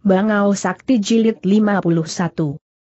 Bangau Sakti Jilid 51.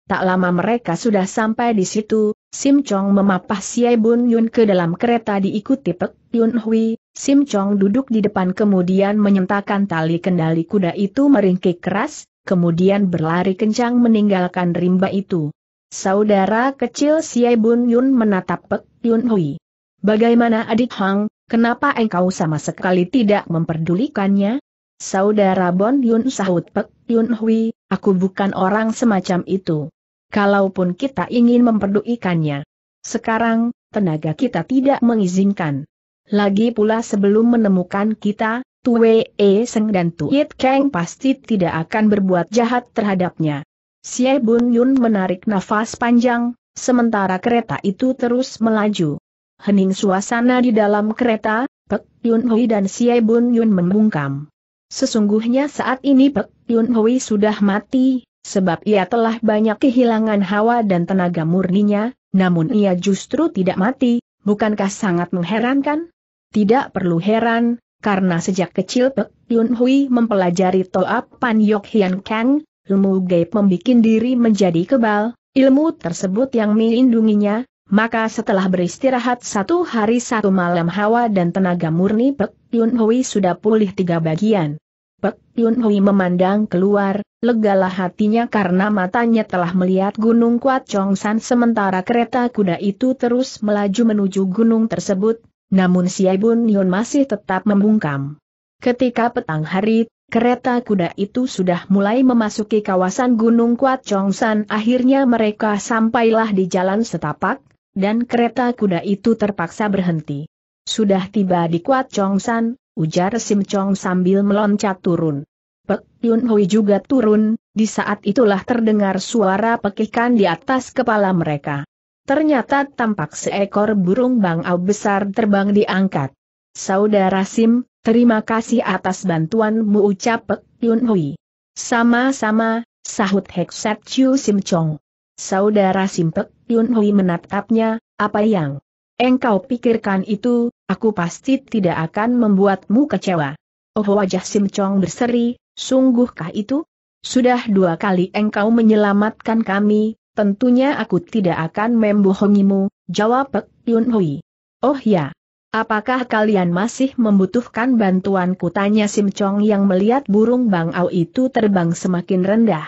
Tak lama mereka sudah sampai di situ, Sim Chong memapah si Bun Yun ke dalam kereta diikuti Pek Yun Hui, Sim Chong duduk di depan kemudian menyentakan tali kendali kuda itu meringkik keras, kemudian berlari kencang meninggalkan rimba itu. Saudara kecil si Bun Yun menatap Pek Yun Hui. Bagaimana adik Hang, kenapa engkau sama sekali tidak memperdulikannya? Saudara Bon Yun sahut Pek Yun Hui, aku bukan orang semacam itu. Kalaupun kita ingin memperduikannya. Sekarang, tenaga kita tidak mengizinkan. Lagi pula sebelum menemukan kita, Tue E Seng dan Tuit Kang pasti tidak akan berbuat jahat terhadapnya. Xie Bun Yun menarik nafas panjang, sementara kereta itu terus melaju. Hening suasana di dalam kereta, Pek Yun Hui dan Xie Bun Yun membungkam. Sesungguhnya saat ini Pek Yun Hui sudah mati, sebab ia telah banyak kehilangan hawa dan tenaga murninya, namun ia justru tidak mati, bukankah sangat mengherankan? Tidak perlu heran, karena sejak kecil Pek Yun Hui mempelajari Toap Pan Yok Hian Kang, ilmu gaib membuat diri menjadi kebal, ilmu tersebut yang melindunginya, maka setelah beristirahat satu hari satu malam hawa dan tenaga murni Pek Yun Hui sudah pulih tiga bagian. Pek Yun Hui memandang keluar, legalah hatinya karena matanya telah melihat Gunung Kuat Chong San sementara kereta kuda itu terus melaju menuju gunung tersebut, namun Si Bun Yun masih tetap membungkam. Ketika petang hari, kereta kuda itu sudah mulai memasuki kawasan Gunung Kuat Chong San akhirnya mereka sampailah di jalan setapak, dan kereta kuda itu terpaksa berhenti. Sudah tiba di Kuat San, ujar Sim Chong sambil meloncat turun. Pek Yun Hui juga turun, di saat itulah terdengar suara pekikan di atas kepala mereka. Ternyata tampak seekor burung bangau besar terbang diangkat. Saudara Sim, terima kasih atas bantuanmu ucap Pek Yun Hui. Sama-sama, sahut Heksat Chiu Sim Chong. Saudara Sim Pek Yun Hui menatapnya, apa yang Engkau pikirkan itu, aku pasti tidak akan membuatmu kecewa. Oh wajah Sim Chong berseri, sungguhkah itu? Sudah dua kali engkau menyelamatkan kami, tentunya aku tidak akan membohongimu, jawab Pek Yun Hui. Oh ya. Apakah kalian masih membutuhkan bantuanku tanya Sim Chong yang melihat burung bangau itu terbang semakin rendah.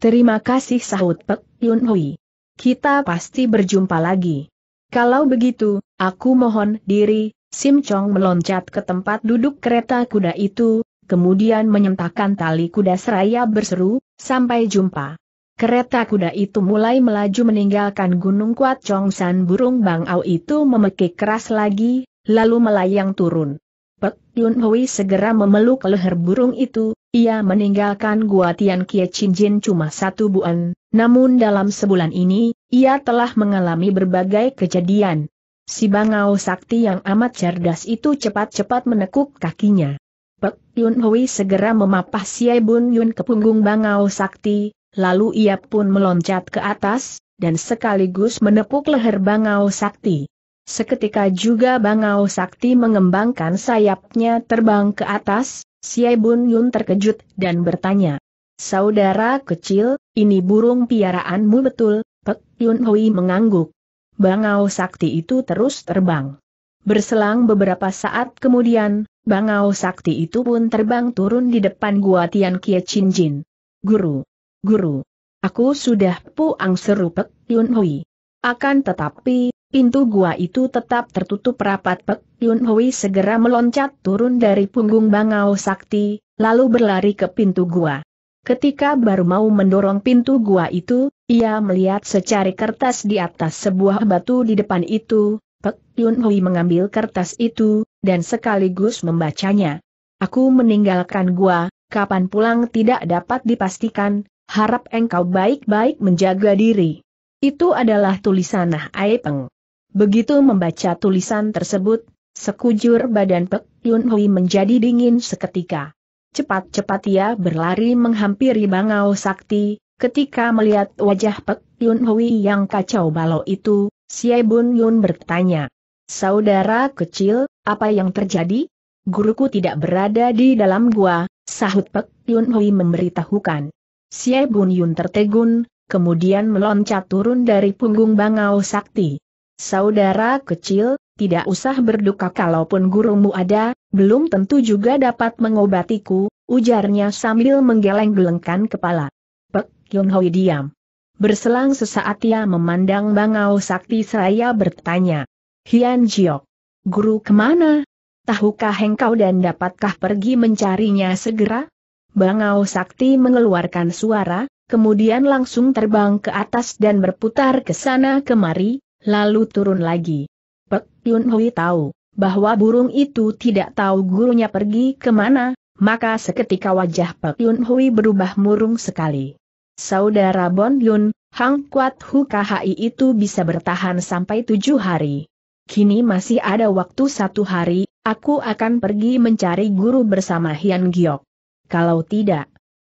Terima kasih sahut Pek Yun Hui. Kita pasti berjumpa lagi. Kalau begitu, aku mohon diri, Sim Chong meloncat ke tempat duduk kereta kuda itu, kemudian menyentakkan tali kuda seraya berseru, sampai jumpa. Kereta kuda itu mulai melaju meninggalkan Gunung Kuat Chong San burung Bangau itu memekik keras lagi, lalu melayang turun. Pek Yun Hui segera memeluk leher burung itu, ia meninggalkan Gua Tian Kie Chin Jin cuma satu bulan, namun dalam sebulan ini, ia telah mengalami berbagai kejadian. Si Bangau Sakti yang amat cerdas itu cepat-cepat menekuk kakinya. Pek Yun Hui segera memapah si Bun Yun ke punggung Bangau Sakti, lalu ia pun meloncat ke atas, dan sekaligus menepuk leher Bangau Sakti. Seketika juga Bangau Sakti mengembangkan sayapnya terbang ke atas, Siai Bun Yun terkejut dan bertanya. Saudara kecil, ini burung piaraanmu betul, Pek Yun Hui mengangguk. Bangau Sakti itu terus terbang. Berselang beberapa saat kemudian, Bangau Sakti itu pun terbang turun di depan gua Tian Kie Chin Jin. Guru! Guru! Aku sudah puang seru Pek Yun Hui. Akan tetapi, Pintu gua itu tetap tertutup rapat Pek Yun Hui segera meloncat turun dari punggung Bangau Sakti, lalu berlari ke pintu gua. Ketika baru mau mendorong pintu gua itu, ia melihat secari kertas di atas sebuah batu di depan itu, Pek Yun Hui mengambil kertas itu, dan sekaligus membacanya. Aku meninggalkan gua, kapan pulang tidak dapat dipastikan, harap engkau baik-baik menjaga diri. Itu adalah tulisan Nah Aipeng. Begitu membaca tulisan tersebut, sekujur badan Pek Yun Hui menjadi dingin seketika. Cepat-cepat ia berlari menghampiri Bangau Sakti, ketika melihat wajah Pek Yun Hui yang kacau balau itu, Siai Bun Yun bertanya. Saudara kecil, apa yang terjadi? Guruku tidak berada di dalam gua, sahut Pek Yun Hui memberitahukan. Siai Bun Yun tertegun, kemudian meloncat turun dari punggung Bangau Sakti. Saudara kecil, tidak usah berduka kalaupun gurumu ada, belum tentu juga dapat mengobatiku, ujarnya sambil menggeleng-gelengkan kepala. Pek Yun Hoi diam. Berselang sesaat ia memandang Bangau Sakti seraya bertanya. Hian Jiok. Guru kemana? Tahukah engkau dan dapatkah pergi mencarinya segera? Bangau Sakti mengeluarkan suara, kemudian langsung terbang ke atas dan berputar ke sana kemari, lalu turun lagi. Pek Yun Hui tahu bahwa burung itu tidak tahu gurunya pergi kemana, maka seketika wajah Pek Yun Hui berubah murung sekali. Saudara Bon Yun, Hang Kuat Hu KHI itu bisa bertahan sampai tujuh hari. Kini masih ada waktu satu hari, aku akan pergi mencari guru bersama Hian Giok. Kalau tidak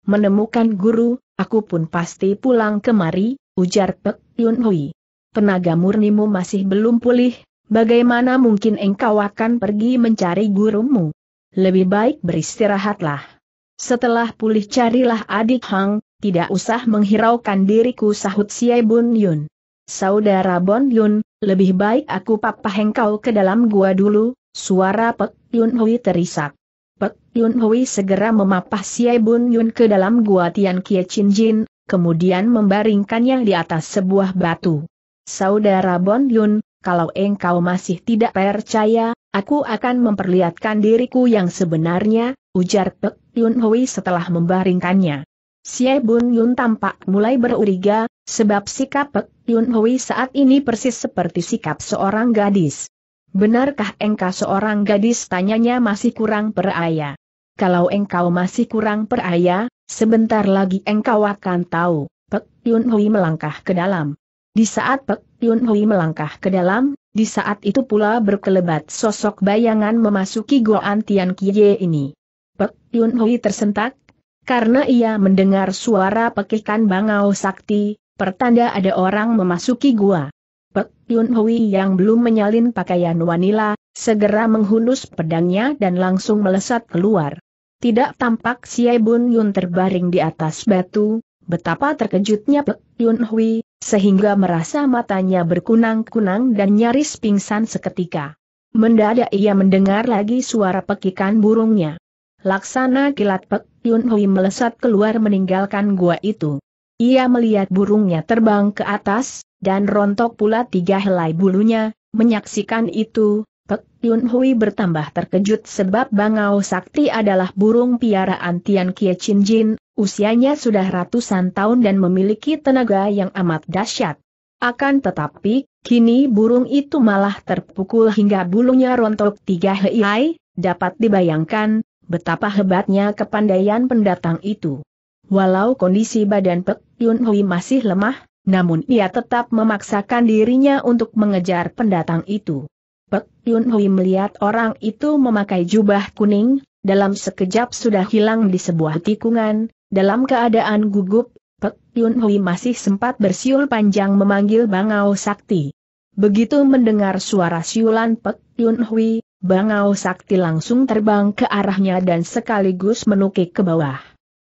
menemukan guru, aku pun pasti pulang kemari, ujar Pek Yun Hui tenaga murnimu masih belum pulih, bagaimana mungkin engkau akan pergi mencari gurumu? Lebih baik beristirahatlah. Setelah pulih carilah adik Hang, tidak usah menghiraukan diriku sahut Siai Bun Yun. Saudara Bon Yun, lebih baik aku papah engkau ke dalam gua dulu, suara Pek Yun Hui terisak. Pek Yun Hui segera memapah Siai Bun Yun ke dalam gua Tian Kie Chin Jin, kemudian membaringkannya di atas sebuah batu. Saudara Bon Yun, kalau engkau masih tidak percaya, aku akan memperlihatkan diriku yang sebenarnya, ujar Pek Yun Hui setelah membaringkannya. Si Bun Yun tampak mulai beruriga, sebab sikap Pek Yun Hui saat ini persis seperti sikap seorang gadis. Benarkah engkau seorang gadis? Tanyanya masih kurang peraya. Kalau engkau masih kurang peraya, sebentar lagi engkau akan tahu. Pek Yun Hui melangkah ke dalam. Di saat Pek Yun Hui melangkah ke dalam, di saat itu pula berkelebat sosok bayangan memasuki Goan Tian Kie ini. Pek Yun Hui tersentak, karena ia mendengar suara pekikan bangau sakti, pertanda ada orang memasuki gua. Pek Yun Hui yang belum menyalin pakaian wanila, segera menghunus pedangnya dan langsung melesat keluar. Tidak tampak Siai Bun Yun terbaring di atas batu, betapa terkejutnya Pek Yun Hui, sehingga merasa matanya berkunang-kunang dan nyaris pingsan seketika. Mendadak ia mendengar lagi suara pekikan burungnya. Laksana kilat Pek Yun Hui melesat keluar meninggalkan gua itu. Ia melihat burungnya terbang ke atas, dan rontok pula tiga helai bulunya, menyaksikan itu, Pek Yun Hui bertambah terkejut sebab Bangau Sakti adalah burung piaraan Tian Kie Chin Jin, Usianya sudah ratusan tahun dan memiliki tenaga yang amat dahsyat. Akan tetapi, kini burung itu malah terpukul hingga bulunya rontok tiga hei dapat dibayangkan betapa hebatnya kepandaian pendatang itu. Walau kondisi badan Pek Yun Hui masih lemah, namun ia tetap memaksakan dirinya untuk mengejar pendatang itu. Pek Yun Hui melihat orang itu memakai jubah kuning, dalam sekejap sudah hilang di sebuah tikungan, dalam keadaan gugup, Pek Yun Hui masih sempat bersiul panjang memanggil Bangau Sakti. Begitu mendengar suara siulan Pek Yun Hui, Bangau Sakti langsung terbang ke arahnya dan sekaligus menukik ke bawah.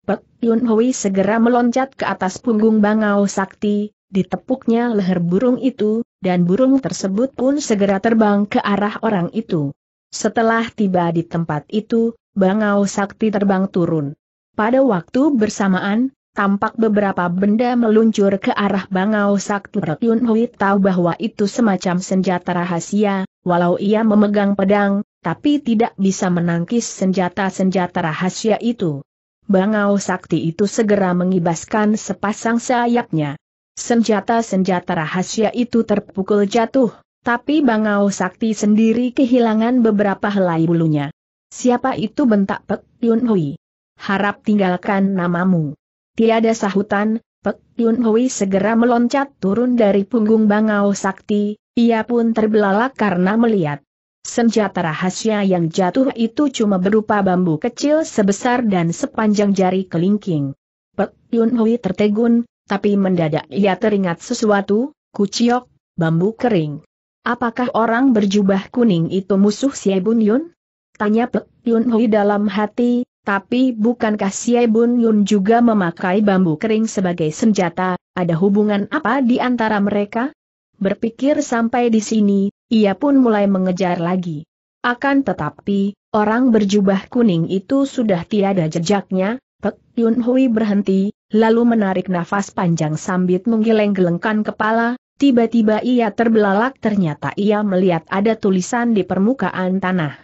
Pek Yun Hui segera meloncat ke atas punggung Bangau Sakti, ditepuknya leher burung itu, dan burung tersebut pun segera terbang ke arah orang itu. Setelah tiba di tempat itu, Bangau Sakti terbang turun. Pada waktu bersamaan, tampak beberapa benda meluncur ke arah Bangau Saktu Rekyun Hui tahu bahwa itu semacam senjata rahasia, walau ia memegang pedang, tapi tidak bisa menangkis senjata-senjata rahasia itu. Bangau Sakti itu segera mengibaskan sepasang sayapnya. Senjata-senjata rahasia itu terpukul jatuh, tapi Bangau Sakti sendiri kehilangan beberapa helai bulunya. Siapa itu bentak Pek Yun Hui? harap tinggalkan namamu. Tiada sahutan, Pek Yun Hui segera meloncat turun dari punggung Bangau Sakti, ia pun terbelalak karena melihat. Senjata rahasia yang jatuh itu cuma berupa bambu kecil sebesar dan sepanjang jari kelingking. Pek Yun Hui tertegun, tapi mendadak ia teringat sesuatu, kuciok, bambu kering. Apakah orang berjubah kuning itu musuh Xie Bun Yun? Tanya Pek Yun Hui dalam hati, tapi bukankah Xie Bun Yun juga memakai bambu kering sebagai senjata, ada hubungan apa di antara mereka? Berpikir sampai di sini, ia pun mulai mengejar lagi. Akan tetapi, orang berjubah kuning itu sudah tiada jejaknya, Pek Yun Hui berhenti, lalu menarik nafas panjang sambil menggeleng-gelengkan kepala, tiba-tiba ia terbelalak ternyata ia melihat ada tulisan di permukaan tanah.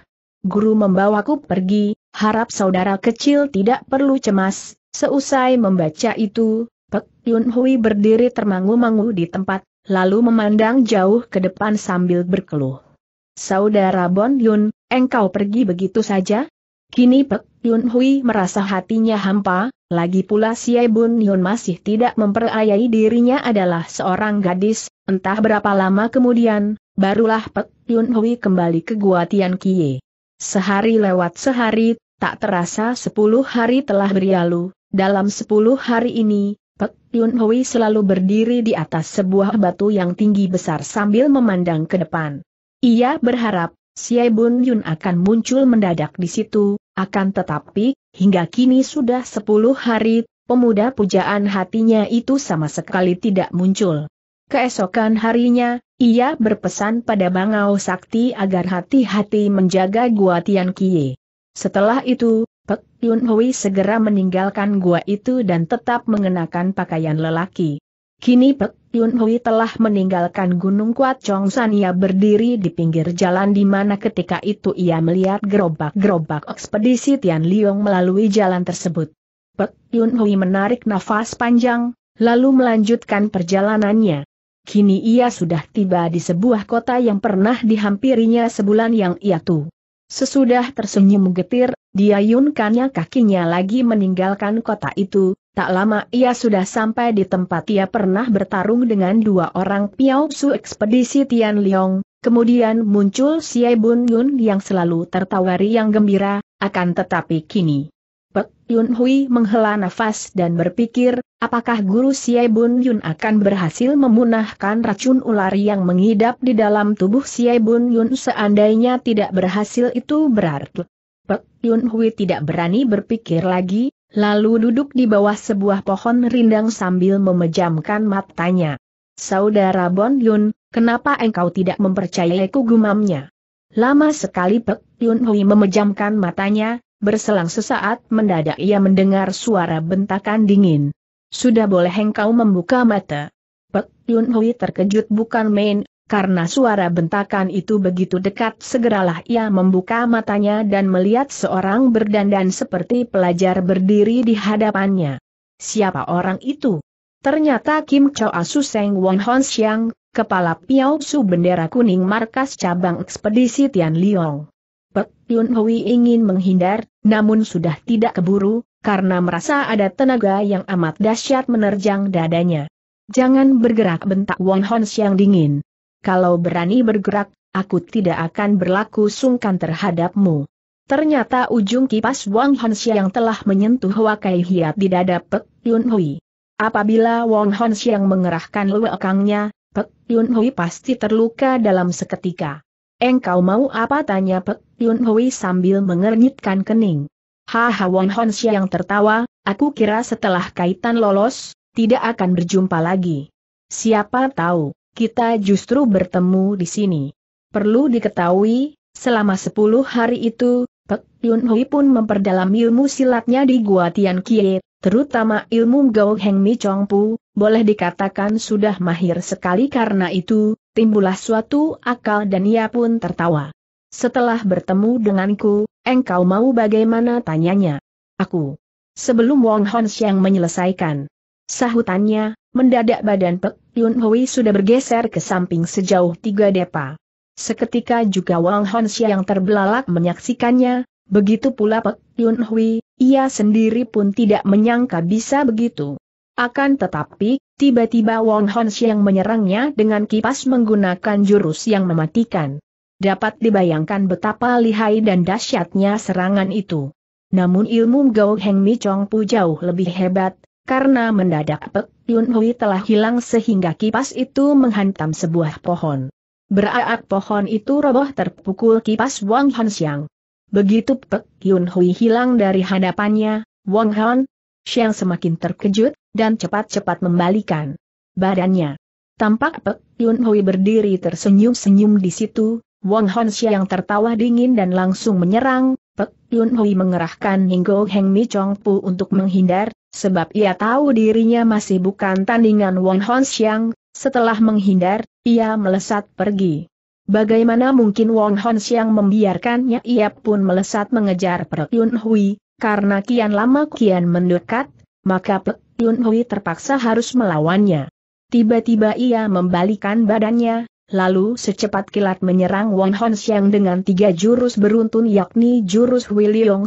Guru membawaku pergi, Harap saudara kecil tidak perlu cemas, seusai membaca itu, Pek Yun Hui berdiri termangu-mangu di tempat, lalu memandang jauh ke depan sambil berkeluh. Saudara Bon Yun, engkau pergi begitu saja? Kini Pek Yun Hui merasa hatinya hampa, lagi pula Si Bun Yun masih tidak memperayai dirinya adalah seorang gadis, entah berapa lama kemudian, barulah Pek Yun Hui kembali ke Gua Tian Kie. Sehari lewat sehari, tak terasa sepuluh hari telah berlalu, dalam sepuluh hari ini, Pek Yun Hui selalu berdiri di atas sebuah batu yang tinggi besar sambil memandang ke depan. Ia berharap, Siai Bun Yun akan muncul mendadak di situ, akan tetapi, hingga kini sudah sepuluh hari, pemuda pujaan hatinya itu sama sekali tidak muncul. Keesokan harinya, ia berpesan pada Bangau Sakti agar hati-hati menjaga Gua Tian Kie. Setelah itu, Pek Yun Hui segera meninggalkan gua itu dan tetap mengenakan pakaian lelaki. Kini Pek Yun Hui telah meninggalkan Gunung Kuat Chong San ia berdiri di pinggir jalan di mana ketika itu ia melihat gerobak-gerobak ekspedisi Tian Liong melalui jalan tersebut. Pek Yun Hui menarik nafas panjang, lalu melanjutkan perjalanannya kini ia sudah tiba di sebuah kota yang pernah dihampirinya sebulan yang ia tu. Sesudah tersenyum getir, diayunkannya kakinya lagi meninggalkan kota itu, tak lama ia sudah sampai di tempat ia pernah bertarung dengan dua orang Piao Su ekspedisi Tian Liong, kemudian muncul Siai Bun Yun yang selalu tertawari yang gembira, akan tetapi kini. Pek Yun Hui menghela nafas dan berpikir, apakah guru Xie Bun Yun akan berhasil memunahkan racun ular yang mengidap di dalam tubuh Xie Bun Yun seandainya tidak berhasil itu berarti. Pek Yun Hui tidak berani berpikir lagi, lalu duduk di bawah sebuah pohon rindang sambil memejamkan matanya. Saudara Bon Yun, kenapa engkau tidak mempercayai kugumamnya? Lama sekali Pek Yun Hui memejamkan matanya, Berselang sesaat mendadak ia mendengar suara bentakan dingin. Sudah boleh engkau membuka mata. Pek Yun Hui terkejut bukan main, karena suara bentakan itu begitu dekat segeralah ia membuka matanya dan melihat seorang berdandan seperti pelajar berdiri di hadapannya. Siapa orang itu? Ternyata Kim Asu Seng Won Hon Xiang, kepala Piao Su Bendera Kuning Markas Cabang Ekspedisi Tian Liong. Pek Yun Hui ingin menghindar, namun sudah tidak keburu, karena merasa ada tenaga yang amat dahsyat menerjang dadanya. Jangan bergerak bentak Won Hons yang dingin. Kalau berani bergerak, aku tidak akan berlaku sungkan terhadapmu. Ternyata ujung kipas Wang Hon yang telah menyentuh wakai hiat di dada Pek Yun Hui. Apabila Wang Hon yang mengerahkan luekangnya, Pek Yun Hui pasti terluka dalam seketika. Engkau mau apa tanya Pek Yun Hui sambil mengernyitkan kening. Haha Wong Hon yang tertawa, aku kira setelah kaitan lolos, tidak akan berjumpa lagi. Siapa tahu, kita justru bertemu di sini. Perlu diketahui, selama sepuluh hari itu, Pek Yun Hui pun memperdalam ilmu silatnya di Gua Tian Kie, terutama ilmu Gao Heng Mi Chong Pu, boleh dikatakan sudah mahir sekali karena itu, Timbullah suatu akal dan ia pun tertawa. Setelah bertemu denganku, engkau mau bagaimana tanyanya? Aku. Sebelum Wong Hon Xiang menyelesaikan sahutannya, mendadak badan Pek Yun Hui sudah bergeser ke samping sejauh tiga depa. Seketika juga Wong Hon Xiang terbelalak menyaksikannya, begitu pula Pek Yun Hui, ia sendiri pun tidak menyangka bisa begitu. Akan tetapi, Tiba-tiba Wong Hon Xiang menyerangnya dengan kipas menggunakan jurus yang mematikan. Dapat dibayangkan betapa lihai dan dahsyatnya serangan itu. Namun ilmu Gao Heng Mi Chong Pu jauh lebih hebat, karena mendadak Pek Yun Hui telah hilang sehingga kipas itu menghantam sebuah pohon. Beraak pohon itu roboh terpukul kipas Wang Hon Xiang. Begitu Pek Yun Hui hilang dari hadapannya, Wang Hon, Xiang semakin terkejut, dan cepat-cepat membalikan badannya. Tampak Pek Yun Hui berdiri tersenyum-senyum di situ, Wong Hon yang tertawa dingin dan langsung menyerang, Pek Yun Hui mengerahkan Ninggo Heng Mi Chong Pu untuk menghindar, sebab ia tahu dirinya masih bukan tandingan Wong Hon Xiang, setelah menghindar, ia melesat pergi. Bagaimana mungkin Wong Hon Xiang membiarkannya ia pun melesat mengejar Pek Yun Hui, karena kian lama kian mendekat, maka Pek Yun Hui terpaksa harus melawannya. Tiba-tiba ia membalikan badannya, lalu secepat kilat menyerang Wang Hon Xiang dengan tiga jurus beruntun yakni jurus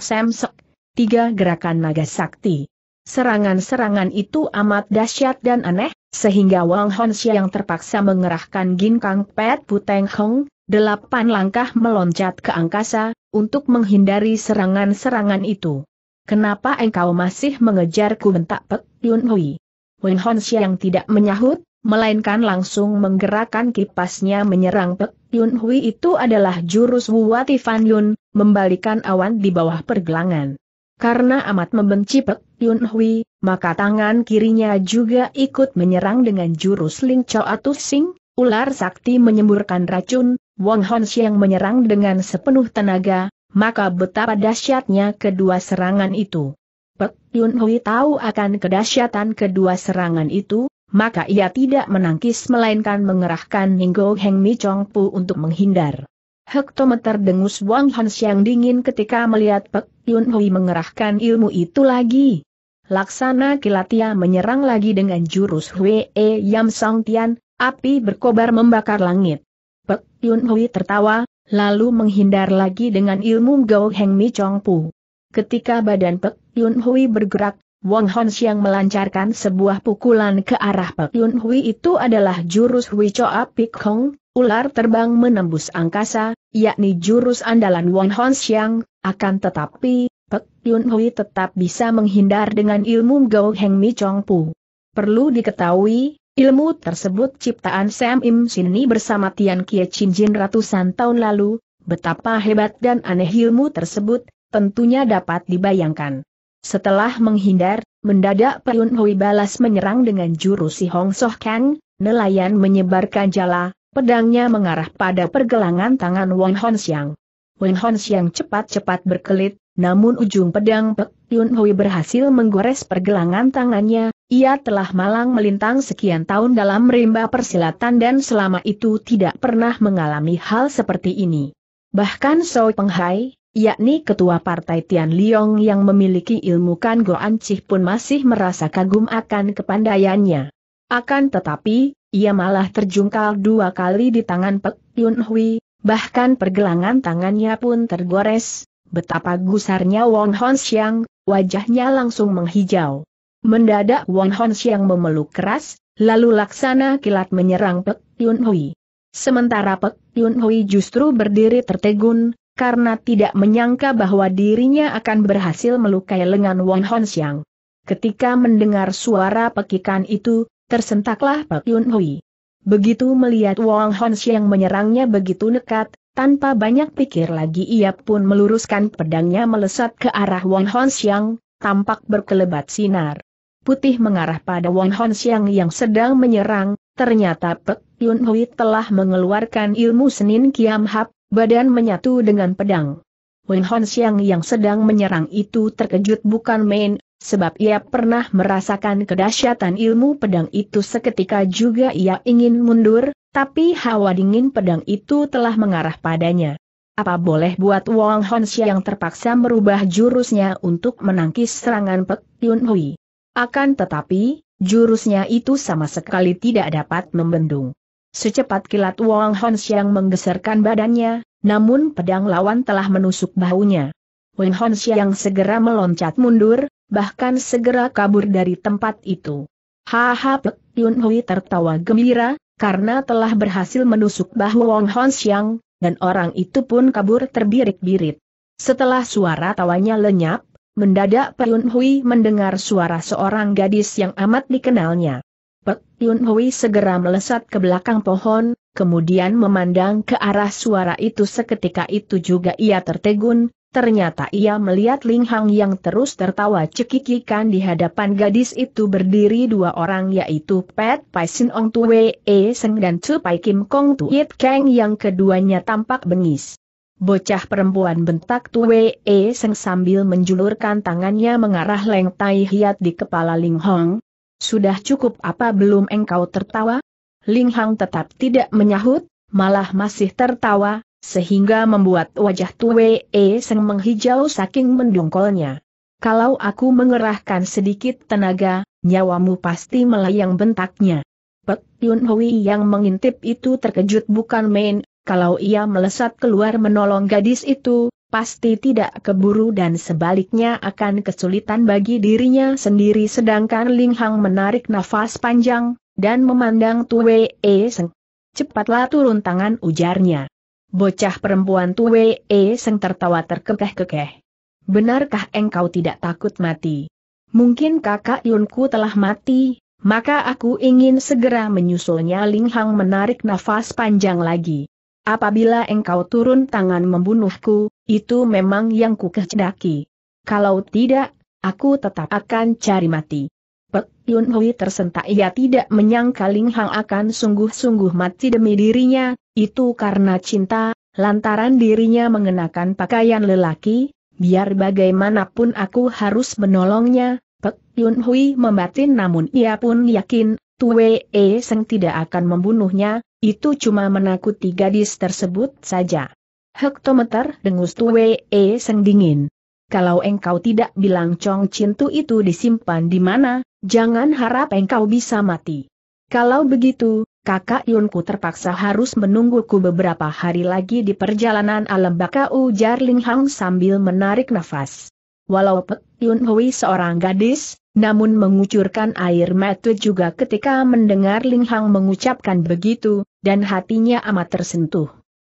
Sam Sek, tiga gerakan naga sakti. Serangan-serangan itu amat dahsyat dan aneh, sehingga Wang Hon Xiang terpaksa mengerahkan Gin Kang Pet Puteng Hong, delapan langkah meloncat ke angkasa, untuk menghindari serangan-serangan itu. Kenapa engkau masih mengejarku bentak Pek Yun Hui? Wen Hon yang tidak menyahut, melainkan langsung menggerakkan kipasnya menyerang Pek Yun Hui itu adalah jurus Wuati Fan Yun, membalikan awan di bawah pergelangan. Karena amat membenci Pek Yun Hui, maka tangan kirinya juga ikut menyerang dengan jurus Ling Chow Atu Sing, ular sakti menyemburkan racun, Wong Xiang menyerang dengan sepenuh tenaga, maka betapa dahsyatnya kedua serangan itu. Pek Yun Hui tahu akan kedahsyatan kedua serangan itu, maka ia tidak menangkis melainkan mengerahkan Ninggo Heng Mi Chong Pu untuk menghindar. Hektometer dengus Wang Xiang dingin ketika melihat Pek Yun Hui mengerahkan ilmu itu lagi. Laksana Kilatia menyerang lagi dengan jurus E Yam Song Tian, api berkobar membakar langit. Pek Yun Hui tertawa, lalu menghindar lagi dengan ilmu Gao Heng Mi Chong Pu. Ketika badan Pek Yun Hui bergerak, Wong Hon Siang melancarkan sebuah pukulan ke arah Pek Yun Hui itu adalah jurus Hui Choa Pik Hong, ular terbang menembus angkasa, yakni jurus andalan Wong Hon Siang, akan tetapi, Pek Yun Hui tetap bisa menghindar dengan ilmu Gao Heng Mi Chong Pu. Perlu diketahui, Ilmu tersebut ciptaan Sam Im Sini bersama Tian Kie Chin Jin ratusan tahun lalu, betapa hebat dan aneh ilmu tersebut, tentunya dapat dibayangkan. Setelah menghindar, mendadak Peyun Hui balas menyerang dengan jurus si Hong Soh Kang, nelayan menyebarkan jala, pedangnya mengarah pada pergelangan tangan Wang Hon Siang. Wang Hon Siang cepat-cepat berkelit, namun ujung pedang Pek Hui berhasil menggores pergelangan tangannya, ia telah malang melintang sekian tahun dalam rimba persilatan dan selama itu tidak pernah mengalami hal seperti ini. Bahkan Soi Penghai, yakni ketua partai Tian Liong yang memiliki ilmu kan Goan Cih pun masih merasa kagum akan kepandaiannya. Akan tetapi, ia malah terjungkal dua kali di tangan Pek Yun Hui, bahkan pergelangan tangannya pun tergores, betapa gusarnya Wong Hon Xiang, wajahnya langsung menghijau. Mendadak Wang Hon Siang memeluk keras, lalu laksana kilat menyerang Pek Yun Hui. Sementara Pek Yun Hui justru berdiri tertegun, karena tidak menyangka bahwa dirinya akan berhasil melukai lengan Wang Hon Siang. Ketika mendengar suara pekikan itu, tersentaklah Pek Yun Hui. Begitu melihat Wang Hon Siang menyerangnya begitu nekat, tanpa banyak pikir lagi ia pun meluruskan pedangnya melesat ke arah Wang Hon Siang, tampak berkelebat sinar putih mengarah pada Wong Hon Xiang yang sedang menyerang, ternyata Pek Yun Hui telah mengeluarkan ilmu Senin Kiam Hap, badan menyatu dengan pedang. Wong Hon Xiang yang sedang menyerang itu terkejut bukan main, sebab ia pernah merasakan kedahsyatan ilmu pedang itu seketika juga ia ingin mundur, tapi hawa dingin pedang itu telah mengarah padanya. Apa boleh buat Wong Hon yang terpaksa merubah jurusnya untuk menangkis serangan Pek Yun Hui. Akan tetapi, jurusnya itu sama sekali tidak dapat membendung. Secepat kilat Wang Hon yang menggeserkan badannya, namun pedang lawan telah menusuk bahunya. Wang Hon yang segera meloncat mundur, bahkan segera kabur dari tempat itu. Haha Pek Yun Hui tertawa gembira, karena telah berhasil menusuk bahu Wang Hon yang, dan orang itu pun kabur terbirik-birit. Setelah suara tawanya lenyap, Mendadak Peun Hui mendengar suara seorang gadis yang amat dikenalnya. Peun Hui segera melesat ke belakang pohon, kemudian memandang ke arah suara itu seketika itu juga ia tertegun, ternyata ia melihat Ling Hang yang terus tertawa cekikikan di hadapan gadis itu berdiri dua orang yaitu Pat Pai Sin Ong Tue E Seng dan Tu Pai Kim Kong Yit Kang yang keduanya tampak bengis. Bocah perempuan bentak Tue E Seng sambil menjulurkan tangannya mengarah Leng Tai Hiat di kepala Ling Hong. Sudah cukup apa belum engkau tertawa? Ling Hong tetap tidak menyahut, malah masih tertawa, sehingga membuat wajah Tue E Seng menghijau saking mendongkolnya. Kalau aku mengerahkan sedikit tenaga, nyawamu pasti melayang bentaknya. Pek Yun Hui yang mengintip itu terkejut bukan main, kalau ia melesat keluar menolong gadis itu, pasti tidak keburu dan sebaliknya akan kesulitan bagi dirinya sendiri sedangkan Ling Hang menarik nafas panjang, dan memandang Tue E Seng. Cepatlah turun tangan ujarnya. Bocah perempuan Tue E Seng tertawa terkekeh-kekeh. Benarkah engkau tidak takut mati? Mungkin kakak Yunku telah mati, maka aku ingin segera menyusulnya Ling Hang menarik nafas panjang lagi. Apabila engkau turun tangan membunuhku, itu memang yang kukehendaki. Kalau tidak, aku tetap akan cari mati. Pek Yun Hui tersentak ia tidak menyangka Ling Hang akan sungguh-sungguh mati demi dirinya, itu karena cinta, lantaran dirinya mengenakan pakaian lelaki, biar bagaimanapun aku harus menolongnya, Pek Yun Hui membatin namun ia pun yakin, Tue E Seng tidak akan membunuhnya, itu cuma menakuti gadis tersebut saja. Hektometer dengus tuwe e seng dingin. Kalau engkau tidak bilang Chong Cintu itu disimpan di mana, jangan harap engkau bisa mati. Kalau begitu, kakak Yunku terpaksa harus menungguku beberapa hari lagi di perjalanan alam baka ujar Ling Hang sambil menarik nafas. Walau Pek Yun Hui seorang gadis, namun mengucurkan air mata juga ketika mendengar Ling Hang mengucapkan begitu, dan hatinya amat tersentuh.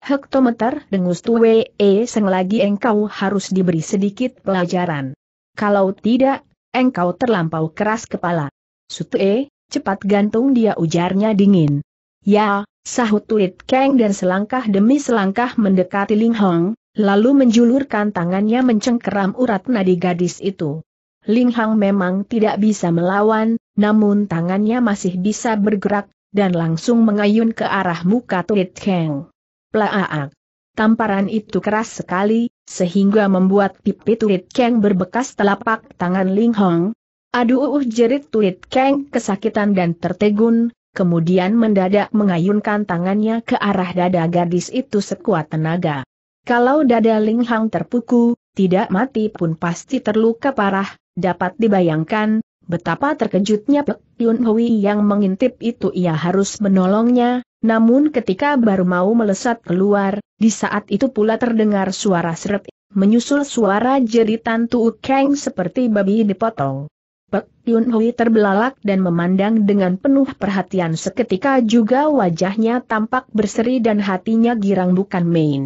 Hektometer dengus tuwe, e seng lagi engkau harus diberi sedikit pelajaran. Kalau tidak, engkau terlampau keras kepala. e, cepat gantung dia ujarnya dingin. Ya, sahut Tulit keng dan selangkah demi selangkah mendekati Ling Hong, lalu menjulurkan tangannya mencengkeram urat nadi gadis itu. Ling Hang memang tidak bisa melawan, namun tangannya masih bisa bergerak, dan langsung mengayun ke arah muka Tuit Kang. Plaaak! Tamparan itu keras sekali, sehingga membuat pipi Tuit Kang berbekas telapak tangan Ling Hang. Aduh uh, jerit Tuit Kang kesakitan dan tertegun, kemudian mendadak mengayunkan tangannya ke arah dada gadis itu sekuat tenaga. Kalau dada Ling Hang terpuku, tidak mati pun pasti terluka parah, Dapat dibayangkan, betapa terkejutnya Pek Yun Hui yang mengintip itu ia harus menolongnya, namun ketika baru mau melesat keluar, di saat itu pula terdengar suara seret, menyusul suara jeritan Tu Kang seperti babi dipotong. Pek Yun Hui terbelalak dan memandang dengan penuh perhatian seketika juga wajahnya tampak berseri dan hatinya girang bukan main.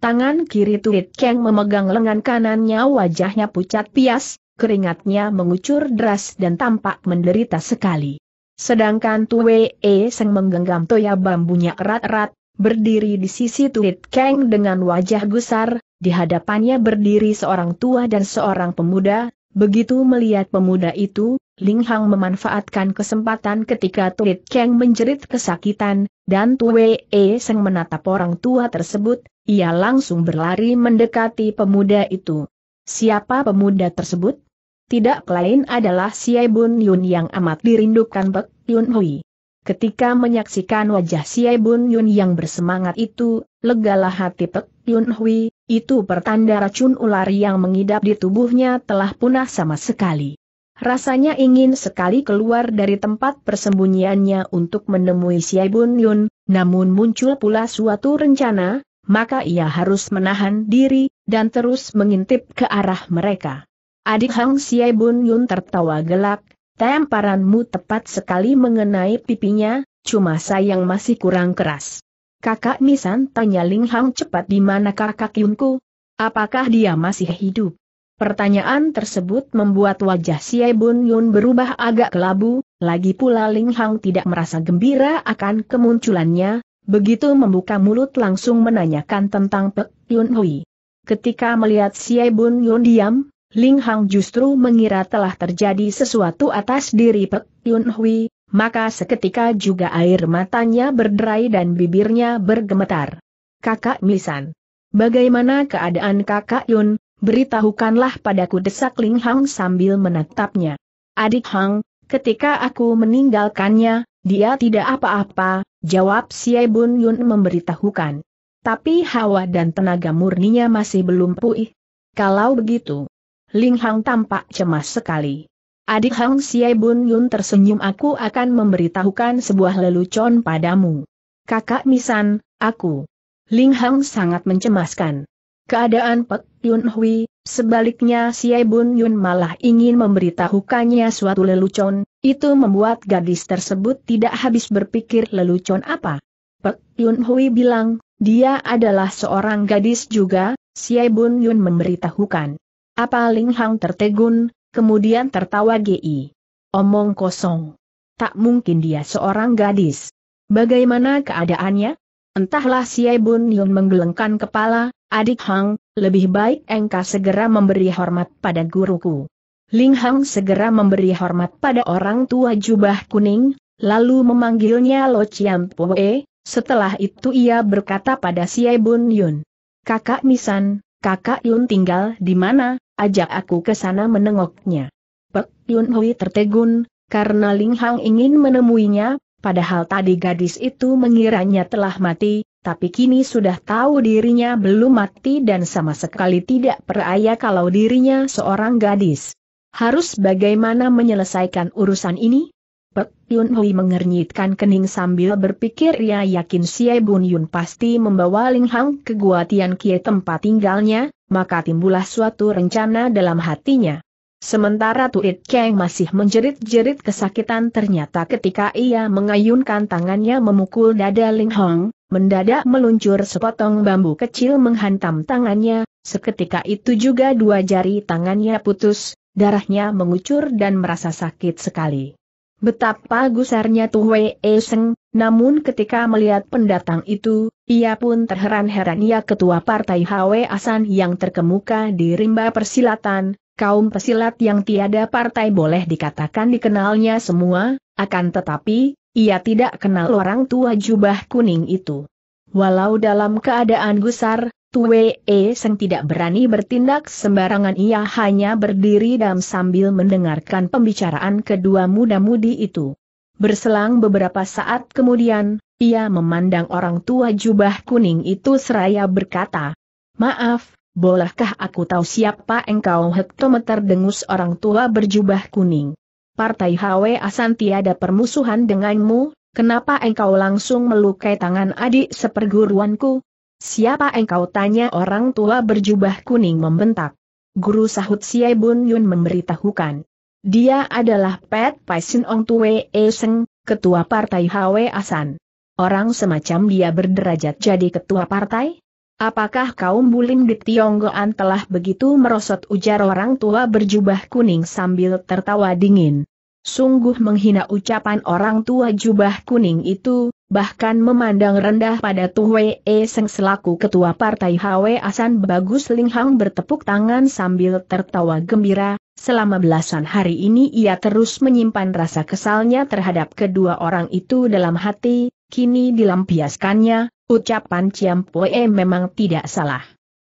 Tangan kiri Tuit Kang memegang lengan kanannya wajahnya pucat pias, keringatnya mengucur deras dan tampak menderita sekali. Sedangkan Tue E Seng menggenggam toya bambunya erat-erat, berdiri di sisi Tuit Kang dengan wajah gusar, di hadapannya berdiri seorang tua dan seorang pemuda, begitu melihat pemuda itu, Ling Hang memanfaatkan kesempatan ketika Tuit Kang menjerit kesakitan, dan Tue E Seng menatap orang tua tersebut, ia langsung berlari mendekati pemuda itu. Siapa pemuda tersebut? tidak lain adalah si Bun Yun yang amat dirindukan Pek Yun Hui. Ketika menyaksikan wajah si Bun Yun yang bersemangat itu, legalah hati Pek Yun Hui, itu pertanda racun ular yang mengidap di tubuhnya telah punah sama sekali. Rasanya ingin sekali keluar dari tempat persembunyiannya untuk menemui si Bun Yun, namun muncul pula suatu rencana, maka ia harus menahan diri, dan terus mengintip ke arah mereka. Adik Hang Xie Bun Yun tertawa gelak, temparanmu tepat sekali mengenai pipinya, cuma sayang masih kurang keras. Kakak Misan tanya Ling Hang cepat di mana kakak Yunku? Apakah dia masih hidup? Pertanyaan tersebut membuat wajah Xie Bun Yun berubah agak kelabu, lagi pula Ling Hang tidak merasa gembira akan kemunculannya, begitu membuka mulut langsung menanyakan tentang Pek Yun Hui. Ketika melihat Xie Bun Yun diam, Ling Hang justru mengira telah terjadi sesuatu atas diri Pek Yun Hui, maka seketika juga air matanya berderai dan bibirnya bergemetar. Kakak Misan. Bagaimana keadaan kakak Yun, beritahukanlah padaku desak Ling Hang sambil menatapnya. Adik Hang, ketika aku meninggalkannya, dia tidak apa-apa, jawab Xie Bun Yun memberitahukan. Tapi hawa dan tenaga murninya masih belum puih. Kalau begitu, Ling Hang tampak cemas sekali. Adik Hang Xie Bun Yun tersenyum aku akan memberitahukan sebuah lelucon padamu. Kakak Misan, aku. Ling Hang sangat mencemaskan. Keadaan Pek Yun Hui, sebaliknya Xie Bun Yun malah ingin memberitahukannya suatu lelucon, itu membuat gadis tersebut tidak habis berpikir lelucon apa. Pek Yun Hui bilang, dia adalah seorang gadis juga, Xie Bun Yun memberitahukan. Apa Ling Hang tertegun, kemudian tertawa GI. Omong kosong. Tak mungkin dia seorang gadis. Bagaimana keadaannya? Entahlah si Bun Yun menggelengkan kepala, adik Hang, lebih baik engkau segera memberi hormat pada guruku. Ling Hang segera memberi hormat pada orang tua jubah kuning, lalu memanggilnya Lo Chiam Poe, setelah itu ia berkata pada si Bun Yun. Kakak Misan, Kakak Yun tinggal di mana, ajak aku ke sana menengoknya. Pek Yun Hui tertegun, karena Ling Hang ingin menemuinya, padahal tadi gadis itu mengiranya telah mati, tapi kini sudah tahu dirinya belum mati dan sama sekali tidak peraya kalau dirinya seorang gadis. Harus bagaimana menyelesaikan urusan ini? Pek Yun Hui mengernyitkan kening sambil berpikir ia yakin Xie Bun Yun pasti membawa Ling Hang ke Gua Tian Kie tempat tinggalnya, maka timbullah suatu rencana dalam hatinya. Sementara Tuit Kang masih menjerit-jerit kesakitan ternyata ketika ia mengayunkan tangannya memukul dada Ling Hong, mendadak meluncur sepotong bambu kecil menghantam tangannya, seketika itu juga dua jari tangannya putus, darahnya mengucur dan merasa sakit sekali. Betapa gusarnya Tuwe Eseng, namun ketika melihat pendatang itu, ia pun terheran-heran ia ketua partai Hwe Asan yang terkemuka di rimba persilatan, kaum persilat yang tiada partai boleh dikatakan dikenalnya semua, akan tetapi, ia tidak kenal orang tua jubah kuning itu. Walau dalam keadaan gusar, Tue E Seng tidak berani bertindak sembarangan ia hanya berdiri dan sambil mendengarkan pembicaraan kedua muda-mudi itu. Berselang beberapa saat kemudian, ia memandang orang tua jubah kuning itu seraya berkata, Maaf, bolehkah aku tahu siapa engkau hektometer dengus orang tua berjubah kuning? Partai Hwe Asan tiada permusuhan denganmu, Kenapa engkau langsung melukai tangan adik seperguruanku? Siapa engkau tanya orang tua berjubah kuning membentak. Guru sahut Siai Bun Yun memberitahukan. Dia adalah Pet Sin Ong Tue E Seng, ketua partai Hwe Asan. Orang semacam dia berderajat jadi ketua partai? Apakah kaum bulim di Tionggoan telah begitu merosot ujar orang tua berjubah kuning sambil tertawa dingin? Sungguh menghina ucapan orang tua jubah kuning itu, bahkan memandang rendah pada Tuhwe E Seng selaku ketua partai HW Asan Bagus Linghang bertepuk tangan sambil tertawa gembira, selama belasan hari ini ia terus menyimpan rasa kesalnya terhadap kedua orang itu dalam hati, kini dilampiaskannya, ucapan Ciam Poe e memang tidak salah.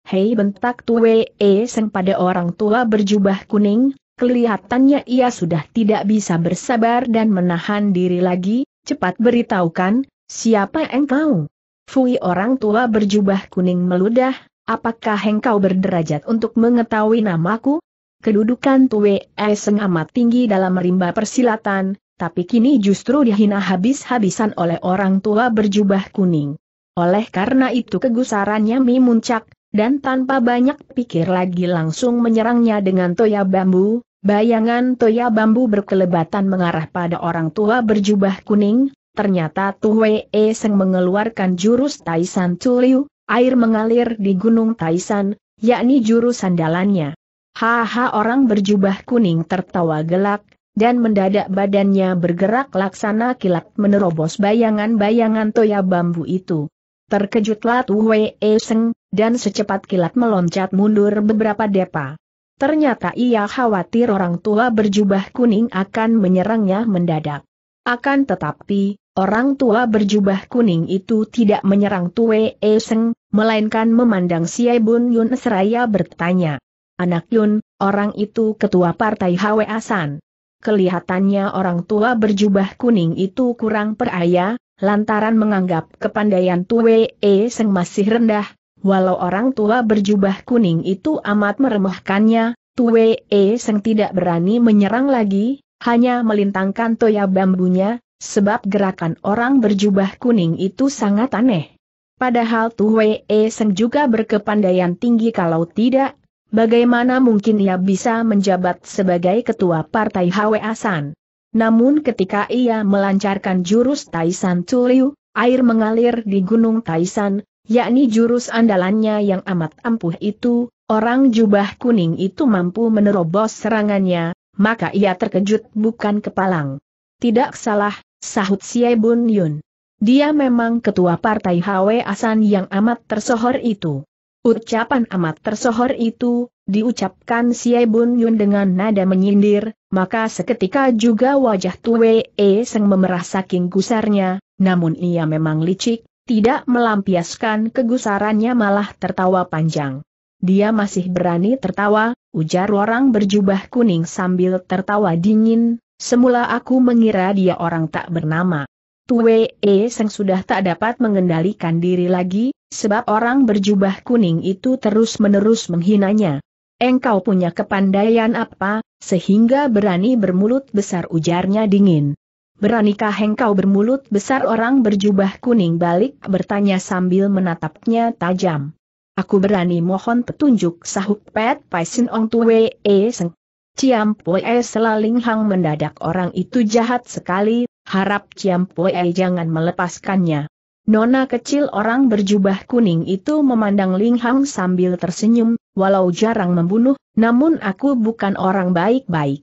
Hei bentak Tuhwe E Seng pada orang tua berjubah kuning, Kelihatannya ia sudah tidak bisa bersabar dan menahan diri lagi, cepat beritahukan, siapa engkau? Fui orang tua berjubah kuning meludah, apakah engkau berderajat untuk mengetahui namaku? Kedudukan Tue Eseng amat tinggi dalam rimba persilatan, tapi kini justru dihina habis-habisan oleh orang tua berjubah kuning. Oleh karena itu kegusarannya muncak, dan tanpa banyak pikir lagi langsung menyerangnya dengan toya bambu, Bayangan Toya bambu berkelebatan mengarah pada orang tua berjubah kuning, ternyata Tuwe E Seng mengeluarkan jurus Taisan Tuliu, air mengalir di Gunung Taisan, yakni jurus sandalannya. Haha orang berjubah kuning tertawa gelak, dan mendadak badannya bergerak laksana kilat menerobos bayangan-bayangan toya bambu itu. Terkejutlah Tuwe E Seng, dan secepat kilat meloncat mundur beberapa depa. Ternyata ia khawatir orang tua berjubah kuning akan menyerangnya mendadak. Akan tetapi, orang tua berjubah kuning itu tidak menyerang Tue E Seng, melainkan memandang si Bun Yun seraya bertanya. Anak Yun, orang itu ketua partai Hwa Asan. Kelihatannya orang tua berjubah kuning itu kurang peraya, lantaran menganggap kepandaian Tue E Seng masih rendah, Walau orang tua berjubah kuning itu amat meremehkannya, Tue E Seng tidak berani menyerang lagi, hanya melintangkan toya bambunya, sebab gerakan orang berjubah kuning itu sangat aneh. Padahal Tue E Seng juga berkepandaian tinggi kalau tidak, bagaimana mungkin ia bisa menjabat sebagai ketua partai Hwe Asan. Namun ketika ia melancarkan jurus Taisan Tuliu, air mengalir di gunung Taisan, yakni jurus andalannya yang amat ampuh itu, orang jubah kuning itu mampu menerobos serangannya, maka ia terkejut bukan kepalang. Tidak salah, sahut Siai Bun Yun. Dia memang ketua partai Hwe Asan yang amat tersohor itu. Ucapan amat tersohor itu, diucapkan Siai Bun Yun dengan nada menyindir, maka seketika juga wajah Tue E Seng memerah saking gusarnya, namun ia memang licik, tidak melampiaskan kegusarannya malah tertawa panjang. Dia masih berani tertawa, ujar orang berjubah kuning sambil tertawa dingin, semula aku mengira dia orang tak bernama. Tue E Seng sudah tak dapat mengendalikan diri lagi, sebab orang berjubah kuning itu terus-menerus menghinanya. Engkau punya kepandaian apa, sehingga berani bermulut besar ujarnya dingin. Beranikah engkau bermulut besar orang berjubah kuning balik bertanya sambil menatapnya tajam. Aku berani mohon petunjuk sahuk pet paisin ong tuwe e seng. Ciam Poe e selaling hang mendadak orang itu jahat sekali, harap Ciam Poe e jangan melepaskannya. Nona kecil orang berjubah kuning itu memandang Linghang sambil tersenyum, walau jarang membunuh, namun aku bukan orang baik-baik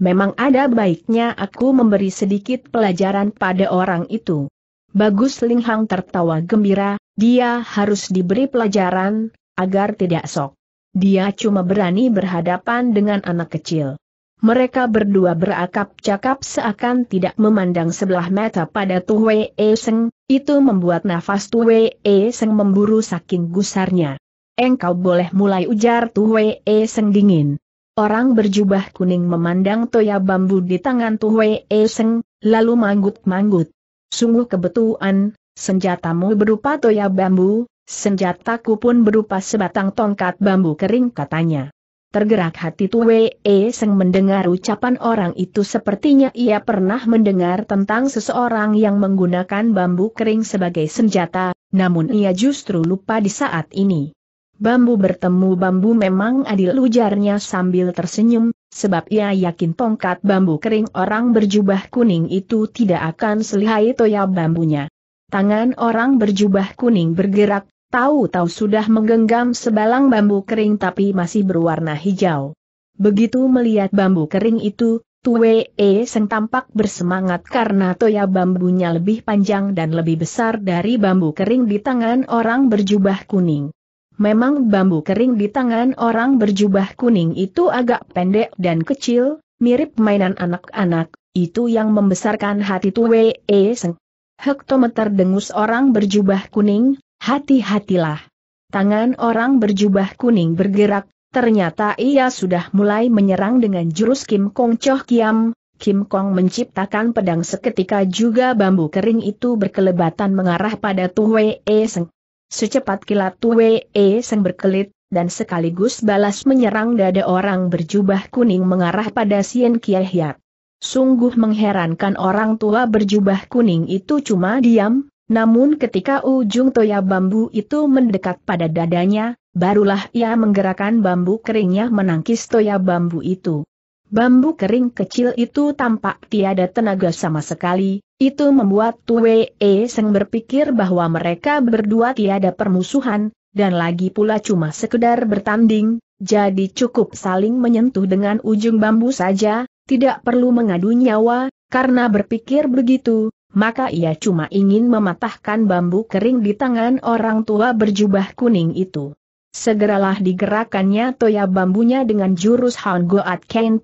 memang ada baiknya aku memberi sedikit pelajaran pada orang itu. Bagus Ling Hang tertawa gembira, dia harus diberi pelajaran, agar tidak sok. Dia cuma berani berhadapan dengan anak kecil. Mereka berdua berakap cakap seakan tidak memandang sebelah mata pada Tuwe E Seng, itu membuat nafas Tuwe E Seng memburu saking gusarnya. Engkau boleh mulai ujar Tuwe E Seng dingin. Orang berjubah kuning memandang toya bambu di tangan Tuhwe e Seng, lalu manggut-manggut. Sungguh kebetulan, senjatamu berupa toya bambu, senjataku pun berupa sebatang tongkat bambu kering katanya. Tergerak hati Tuwe E Seng mendengar ucapan orang itu sepertinya ia pernah mendengar tentang seseorang yang menggunakan bambu kering sebagai senjata, namun ia justru lupa di saat ini. Bambu bertemu bambu memang adil ujarnya sambil tersenyum, sebab ia yakin tongkat bambu kering orang berjubah kuning itu tidak akan selihai toya bambunya. Tangan orang berjubah kuning bergerak, tahu-tahu sudah menggenggam sebalang bambu kering tapi masih berwarna hijau. Begitu melihat bambu kering itu, Tue E Seng tampak bersemangat karena toya bambunya lebih panjang dan lebih besar dari bambu kering di tangan orang berjubah kuning. Memang bambu kering di tangan orang berjubah kuning itu agak pendek dan kecil, mirip mainan anak-anak, itu yang membesarkan hati Tue Seng. Hektometer dengus orang berjubah kuning, hati-hatilah. Tangan orang berjubah kuning bergerak, ternyata ia sudah mulai menyerang dengan jurus Kim Kong Choh Kiam, Kim Kong menciptakan pedang seketika juga bambu kering itu berkelebatan mengarah pada Tue Seng. Secepat kilat Wei e Seng berkelit, dan sekaligus balas menyerang dada orang berjubah kuning mengarah pada Sien Kiai Sungguh mengherankan orang tua berjubah kuning itu cuma diam, namun ketika ujung toya bambu itu mendekat pada dadanya, barulah ia menggerakkan bambu keringnya menangkis toya bambu itu. Bambu kering kecil itu tampak tiada tenaga sama sekali, itu membuat Tue E Seng berpikir bahwa mereka berdua tiada permusuhan, dan lagi pula cuma sekedar bertanding, jadi cukup saling menyentuh dengan ujung bambu saja, tidak perlu mengadu nyawa, karena berpikir begitu, maka ia cuma ingin mematahkan bambu kering di tangan orang tua berjubah kuning itu. Segeralah digerakannya toya bambunya dengan jurus Han Goat Ken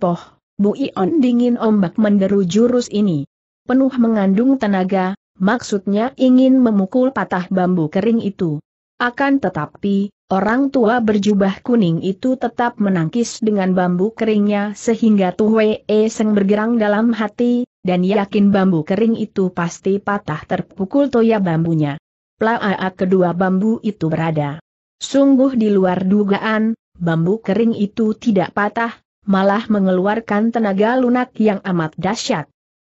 Bu Ion dingin ombak menderu jurus ini penuh mengandung tenaga, maksudnya ingin memukul patah bambu kering itu. Akan tetapi, orang tua berjubah kuning itu tetap menangkis dengan bambu keringnya sehingga Tuhwe E Seng bergerang dalam hati, dan yakin bambu kering itu pasti patah terpukul toya bambunya. Plaaat kedua bambu itu berada. Sungguh di luar dugaan, bambu kering itu tidak patah, malah mengeluarkan tenaga lunak yang amat dahsyat.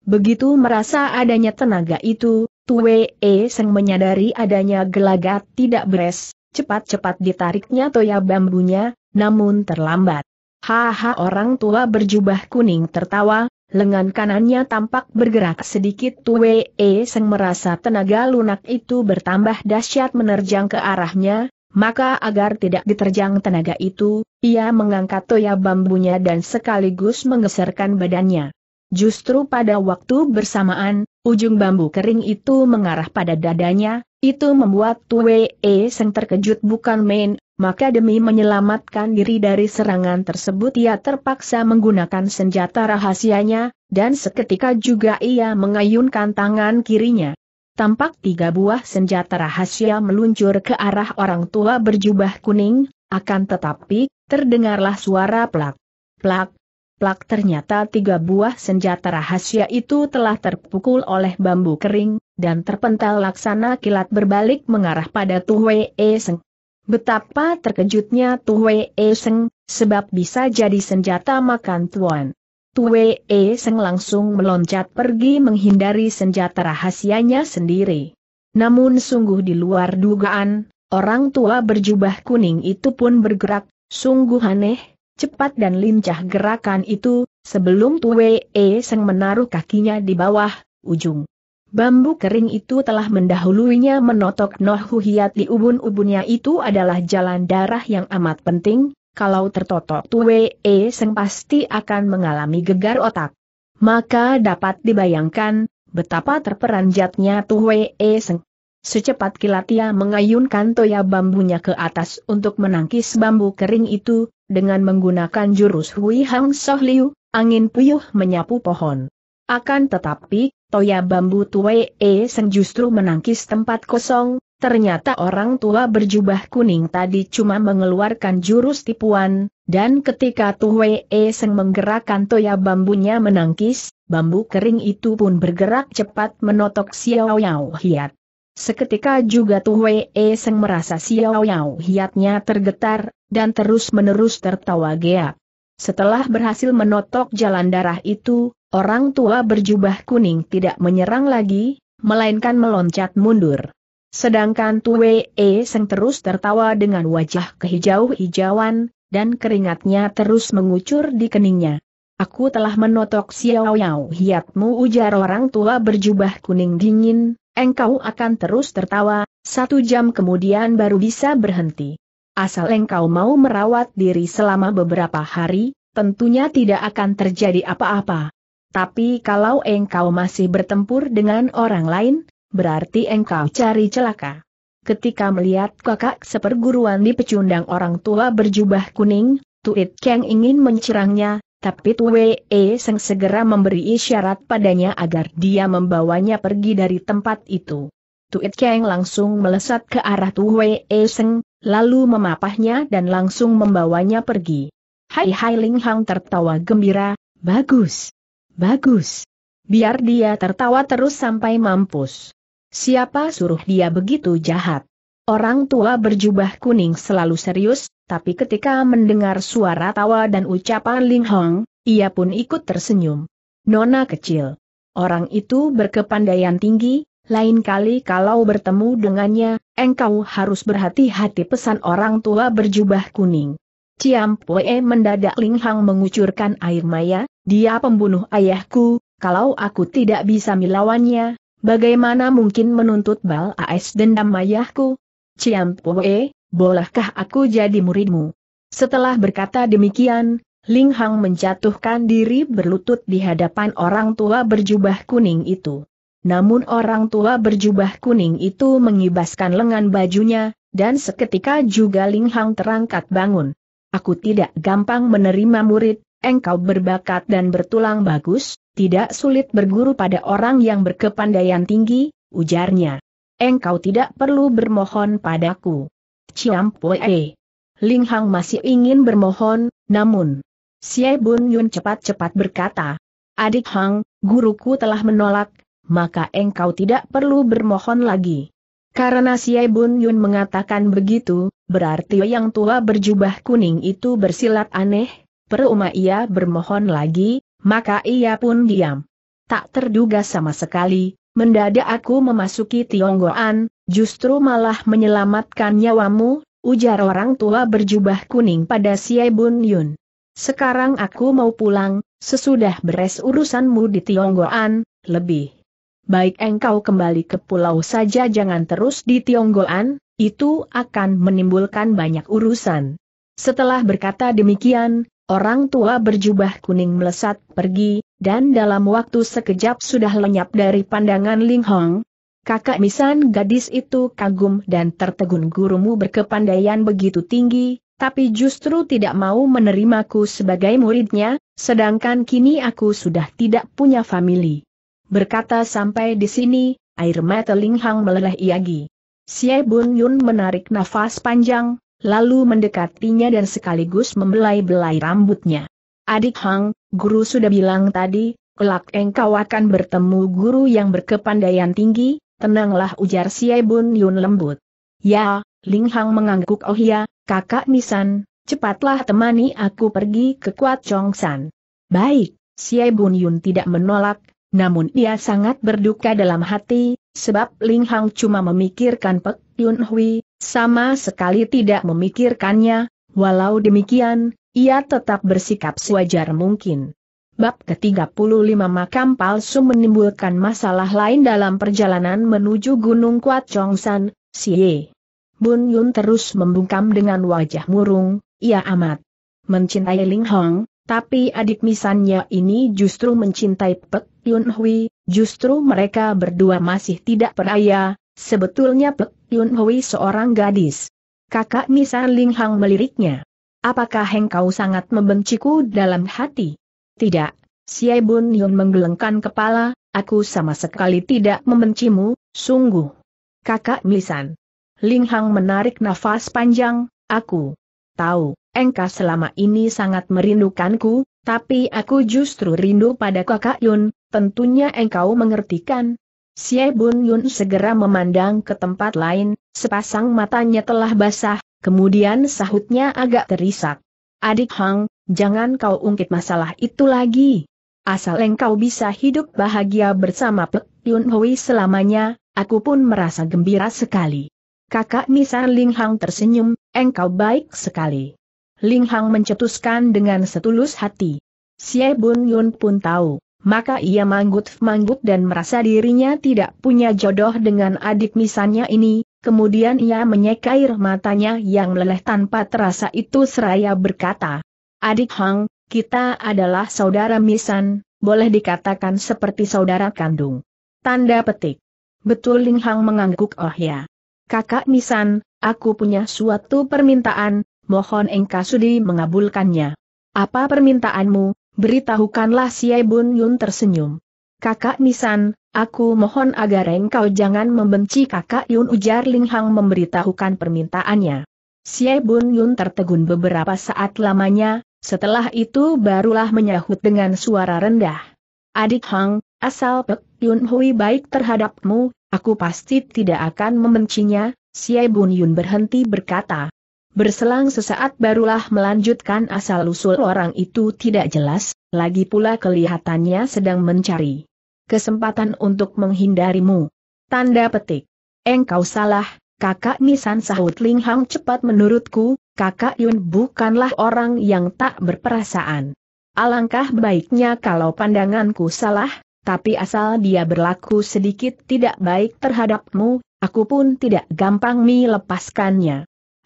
Begitu merasa adanya tenaga itu, Tue E Seng menyadari adanya gelagat tidak beres, cepat-cepat ditariknya toya bambunya, namun terlambat. Haha orang tua berjubah kuning tertawa, lengan kanannya tampak bergerak sedikit Tue E Seng merasa tenaga lunak itu bertambah dahsyat menerjang ke arahnya, maka agar tidak diterjang tenaga itu, ia mengangkat toya bambunya dan sekaligus menggeserkan badannya. Justru pada waktu bersamaan, ujung bambu kering itu mengarah pada dadanya, itu membuat Tue e Seng terkejut bukan main, maka demi menyelamatkan diri dari serangan tersebut ia terpaksa menggunakan senjata rahasianya, dan seketika juga ia mengayunkan tangan kirinya. Tampak tiga buah senjata rahasia meluncur ke arah orang tua berjubah kuning, akan tetapi, terdengarlah suara plak. Plak, Plak ternyata tiga buah senjata rahasia itu telah terpukul oleh bambu kering, dan terpental laksana kilat berbalik mengarah pada e Seng. Betapa terkejutnya e Seng, sebab bisa jadi senjata makan tuan. e Seng langsung meloncat pergi menghindari senjata rahasianya sendiri. Namun sungguh di luar dugaan, orang tua berjubah kuning itu pun bergerak, sungguh aneh, Cepat dan lincah gerakan itu, sebelum Tue E Seng menaruh kakinya di bawah, ujung. Bambu kering itu telah mendahuluinya menotok Nohuhiat di ubun-ubunnya itu adalah jalan darah yang amat penting, kalau tertotok Tue E Seng pasti akan mengalami gegar otak. Maka dapat dibayangkan, betapa terperanjatnya Tue E Seng. Secepat kilat ia mengayunkan toya bambunya ke atas untuk menangkis bambu kering itu, dengan menggunakan jurus Hui Hang Soh Liu, angin puyuh menyapu pohon. Akan tetapi, toya bambu tua E Seng justru menangkis tempat kosong, ternyata orang tua berjubah kuning tadi cuma mengeluarkan jurus tipuan, dan ketika tua E Seng menggerakkan toya bambunya menangkis, bambu kering itu pun bergerak cepat menotok Xiao Yao Hiat. Seketika juga Tuwe E Seng merasa Xiao Yao hiatnya tergetar, dan terus-menerus tertawa geak. Setelah berhasil menotok jalan darah itu, orang tua berjubah kuning tidak menyerang lagi, melainkan meloncat mundur. Sedangkan Tuwe E Seng terus tertawa dengan wajah kehijau-hijauan, dan keringatnya terus mengucur di keningnya. Aku telah menotok Xiao Yao hiatmu ujar orang tua berjubah kuning dingin, engkau akan terus tertawa, satu jam kemudian baru bisa berhenti. Asal engkau mau merawat diri selama beberapa hari, tentunya tidak akan terjadi apa-apa. Tapi kalau engkau masih bertempur dengan orang lain, berarti engkau cari celaka. Ketika melihat kakak seperguruan di pecundang orang tua berjubah kuning, Tuit Kang ingin mencerangnya, tapi Tue E Seng segera memberi isyarat padanya agar dia membawanya pergi dari tempat itu. Tuit Kang langsung melesat ke arah Tue E Seng, lalu memapahnya dan langsung membawanya pergi. Hai Hai Ling Hang tertawa gembira, bagus, bagus. Biar dia tertawa terus sampai mampus. Siapa suruh dia begitu jahat? Orang tua berjubah kuning selalu serius, tapi ketika mendengar suara tawa dan ucapan Ling Hong, ia pun ikut tersenyum. Nona kecil. Orang itu berkepandaian tinggi, lain kali kalau bertemu dengannya, engkau harus berhati-hati pesan orang tua berjubah kuning. Ciam Pue mendadak Ling Hong mengucurkan air maya, dia pembunuh ayahku, kalau aku tidak bisa melawannya, bagaimana mungkin menuntut bal AS dendam ayahku? Pue bolehkah aku jadi muridmu? Setelah berkata demikian, Ling Hang menjatuhkan diri berlutut di hadapan orang tua berjubah kuning itu. Namun orang tua berjubah kuning itu mengibaskan lengan bajunya, dan seketika juga Ling Hang terangkat bangun. Aku tidak gampang menerima murid, engkau berbakat dan bertulang bagus, tidak sulit berguru pada orang yang berkepandaian tinggi, ujarnya. Engkau tidak perlu bermohon padaku. Ciam Pue. Ling Hang masih ingin bermohon, namun Xie Bun Yun cepat-cepat berkata, Adik Hang, guruku telah menolak, maka engkau tidak perlu bermohon lagi. Karena Xie Bun Yun mengatakan begitu, berarti yang tua berjubah kuning itu bersilat aneh, perumah ia bermohon lagi, maka ia pun diam. Tak terduga sama sekali, mendadak aku memasuki Tionggoan, Justru malah menyelamatkan nyawamu, ujar orang tua berjubah kuning pada si Bun Yun. Sekarang aku mau pulang, sesudah beres urusanmu di Tionggoan, lebih. Baik engkau kembali ke pulau saja jangan terus di Tionggoan, itu akan menimbulkan banyak urusan. Setelah berkata demikian, orang tua berjubah kuning melesat pergi, dan dalam waktu sekejap sudah lenyap dari pandangan Ling Hong, Kakak Misan gadis itu kagum dan tertegun gurumu berkepandaian begitu tinggi, tapi justru tidak mau menerimaku sebagai muridnya, sedangkan kini aku sudah tidak punya famili. Berkata sampai di sini, air mata linghang meleleh iagi. Xie Bun Yun menarik nafas panjang, lalu mendekatinya dan sekaligus membelai-belai rambutnya. Adik Hang, guru sudah bilang tadi, kelak engkau akan bertemu guru yang berkepandaian tinggi, Tenanglah ujar Xie Bun Yun lembut. Ya, Ling Hang mengangguk oh ya, kakak Nisan, cepatlah temani aku pergi ke Kuat Chong San. Baik, Xie Bun Yun tidak menolak, namun ia sangat berduka dalam hati, sebab Ling Hang cuma memikirkan Pek Yun Hui, sama sekali tidak memikirkannya, walau demikian, ia tetap bersikap sewajar mungkin. Bab ke-35 makam palsu menimbulkan masalah lain dalam perjalanan menuju Gunung Kuat Chongsan, Siye. Bun Yun terus membungkam dengan wajah murung, ia amat mencintai Ling Hong, tapi adik misannya ini justru mencintai Pek Yun Hui, justru mereka berdua masih tidak peraya, sebetulnya Pek Yun Hui seorang gadis. Kakak misan Ling Hong meliriknya. Apakah engkau sangat membenciku dalam hati? Tidak, Siai Bun Yun menggelengkan kepala, aku sama sekali tidak membencimu, sungguh. Kakak Misan. Ling Hang menarik nafas panjang, aku tahu, engkau selama ini sangat merindukanku, tapi aku justru rindu pada kakak Yun, tentunya engkau mengertikan. Siai Bun Yun segera memandang ke tempat lain, sepasang matanya telah basah, kemudian sahutnya agak terisak. Adik Hang, jangan kau ungkit masalah itu lagi. Asal engkau bisa hidup bahagia bersama Pek Yun Hui selamanya, aku pun merasa gembira sekali. Kakak Nisa Ling Hang tersenyum, engkau baik sekali. Ling Hang mencetuskan dengan setulus hati. Xie Bun Yun pun tahu, maka ia manggut-manggut dan merasa dirinya tidak punya jodoh dengan adik misalnya ini, Kemudian ia menyekair matanya yang leleh tanpa terasa itu seraya berkata, Adik Hang, kita adalah saudara misan, boleh dikatakan seperti saudara kandung. Tanda petik. Betul Ling Hang mengangguk oh ya. Kakak misan, aku punya suatu permintaan, mohon engkau sudi mengabulkannya. Apa permintaanmu, beritahukanlah si Bun Yun tersenyum. Kakak Misan, aku mohon agar engkau jangan membenci kakak Yun ujar Ling Hang memberitahukan permintaannya. Si Bun Yun tertegun beberapa saat lamanya, setelah itu barulah menyahut dengan suara rendah. Adik Hang, asal Pek Yun Hui baik terhadapmu, aku pasti tidak akan membencinya, si Bun Yun berhenti berkata. Berselang sesaat barulah melanjutkan asal-usul orang itu tidak jelas, lagi pula kelihatannya sedang mencari kesempatan untuk menghindarimu. Tanda petik. Engkau salah, kakak Nisan sahut Ling Hang cepat menurutku, kakak Yun bukanlah orang yang tak berperasaan. Alangkah baiknya kalau pandanganku salah, tapi asal dia berlaku sedikit tidak baik terhadapmu, aku pun tidak gampang mi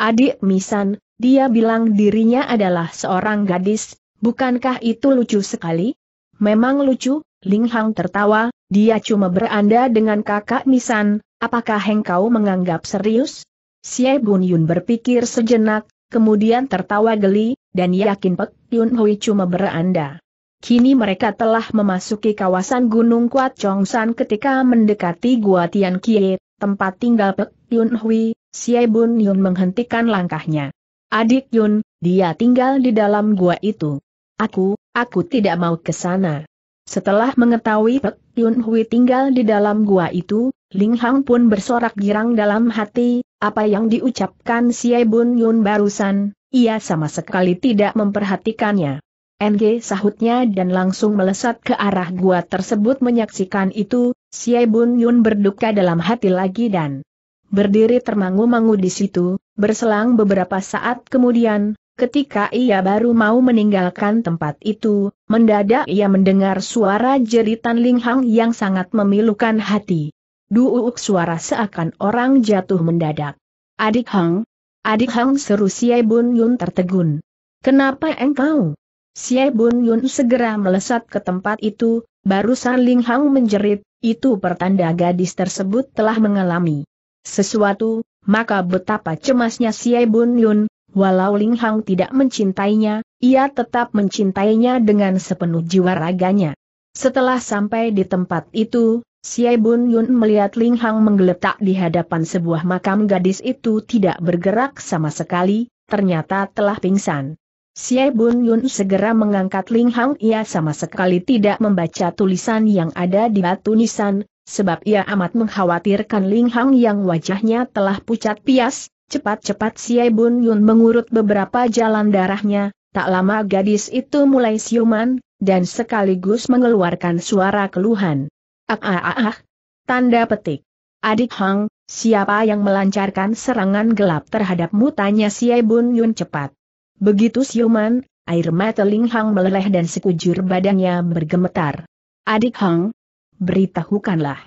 Adik Misan, dia bilang dirinya adalah seorang gadis, bukankah itu lucu sekali? Memang lucu, Ling Hang tertawa, dia cuma beranda dengan kakak Misan, apakah engkau menganggap serius? Xie Bun Yun berpikir sejenak, kemudian tertawa geli, dan yakin Pek Yun Hui cuma beranda. Kini mereka telah memasuki kawasan Gunung Kuat Chong San ketika mendekati Gua Tian Kie, tempat tinggal Pek Yun Hui, Xie Bun Yun menghentikan langkahnya. Adik Yun, dia tinggal di dalam gua itu. Aku, aku tidak mau ke sana. Setelah mengetahui Pek Yun Hui tinggal di dalam gua itu, Ling Hang pun bersorak girang dalam hati, apa yang diucapkan si Bun Yun barusan, ia sama sekali tidak memperhatikannya. NG sahutnya dan langsung melesat ke arah gua tersebut menyaksikan itu, si Bun Yun berduka dalam hati lagi dan berdiri termangu-mangu di situ, berselang beberapa saat kemudian, Ketika ia baru mau meninggalkan tempat itu, mendadak ia mendengar suara jeritan Ling Hang yang sangat memilukan hati. Duuk suara seakan orang jatuh mendadak. Adik Hang? Adik Hang seru Siai Bun Yun tertegun. Kenapa engkau? Siai Bun Yun segera melesat ke tempat itu, baru Ling Hang menjerit, itu pertanda gadis tersebut telah mengalami sesuatu, maka betapa cemasnya Siai Bun Yun, walau Ling Hang tidak mencintainya, ia tetap mencintainya dengan sepenuh jiwa raganya. Setelah sampai di tempat itu, Xie Bun Yun melihat Ling Hang menggeletak di hadapan sebuah makam gadis itu tidak bergerak sama sekali, ternyata telah pingsan. Xie Bun Yun segera mengangkat Ling Hang ia sama sekali tidak membaca tulisan yang ada di batu nisan, sebab ia amat mengkhawatirkan Ling Hang yang wajahnya telah pucat pias, cepat-cepat Xie Bun Yun mengurut beberapa jalan darahnya, tak lama gadis itu mulai siuman, dan sekaligus mengeluarkan suara keluhan. Ah, ah, ah, ah. Tanda petik. Adik Hang, siapa yang melancarkan serangan gelap terhadapmu? Tanya Siai Bun Yun cepat. Begitu siuman, air mata Ling Hang meleleh dan sekujur badannya bergemetar. Adik Hang, beritahukanlah.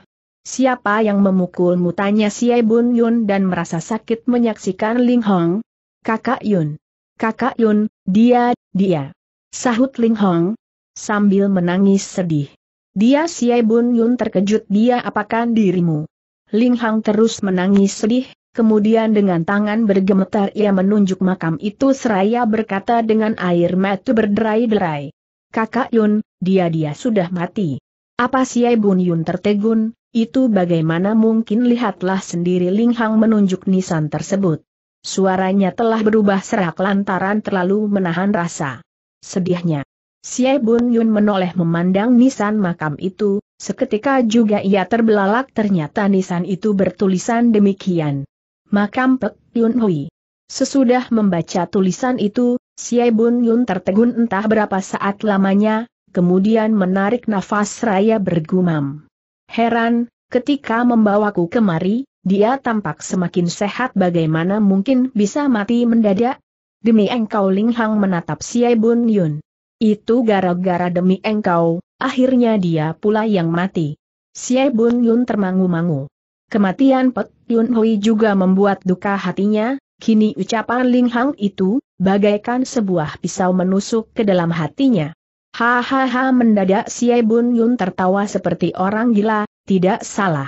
Siapa yang memukul mutanya Siai Bun Yun dan merasa sakit menyaksikan Ling Hang. Kakak Yun. Kakak Yun, dia, dia. Sahut Ling Hong, sambil menangis sedih. Dia Xie Bun Yun terkejut dia apakan dirimu. Ling Hang terus menangis sedih, kemudian dengan tangan bergemetar ia menunjuk makam itu seraya berkata dengan air mata berderai-derai. Kakak Yun, dia-dia sudah mati. Apa Xie Bun Yun tertegun, itu bagaimana mungkin lihatlah sendiri Ling Hang menunjuk nisan tersebut. Suaranya telah berubah serak lantaran terlalu menahan rasa sedihnya. Xie Bun Yun menoleh memandang nisan makam itu, seketika juga ia terbelalak ternyata nisan itu bertulisan demikian. Makam Pek Yun Hui. Sesudah membaca tulisan itu, Xie Bun Yun tertegun entah berapa saat lamanya, kemudian menarik nafas raya bergumam. Heran, ketika membawaku kemari, dia tampak semakin sehat bagaimana mungkin bisa mati mendadak? Demi engkau Ling Hang menatap Siai Bun Yun. Itu gara-gara demi engkau, akhirnya dia pula yang mati. Xie Bun Yun termangu-mangu. Kematian Pek Yun Hui juga membuat duka hatinya, kini ucapan Ling Hang itu, bagaikan sebuah pisau menusuk ke dalam hatinya. Hahaha mendadak Xie Bun Yun tertawa seperti orang gila, tidak salah.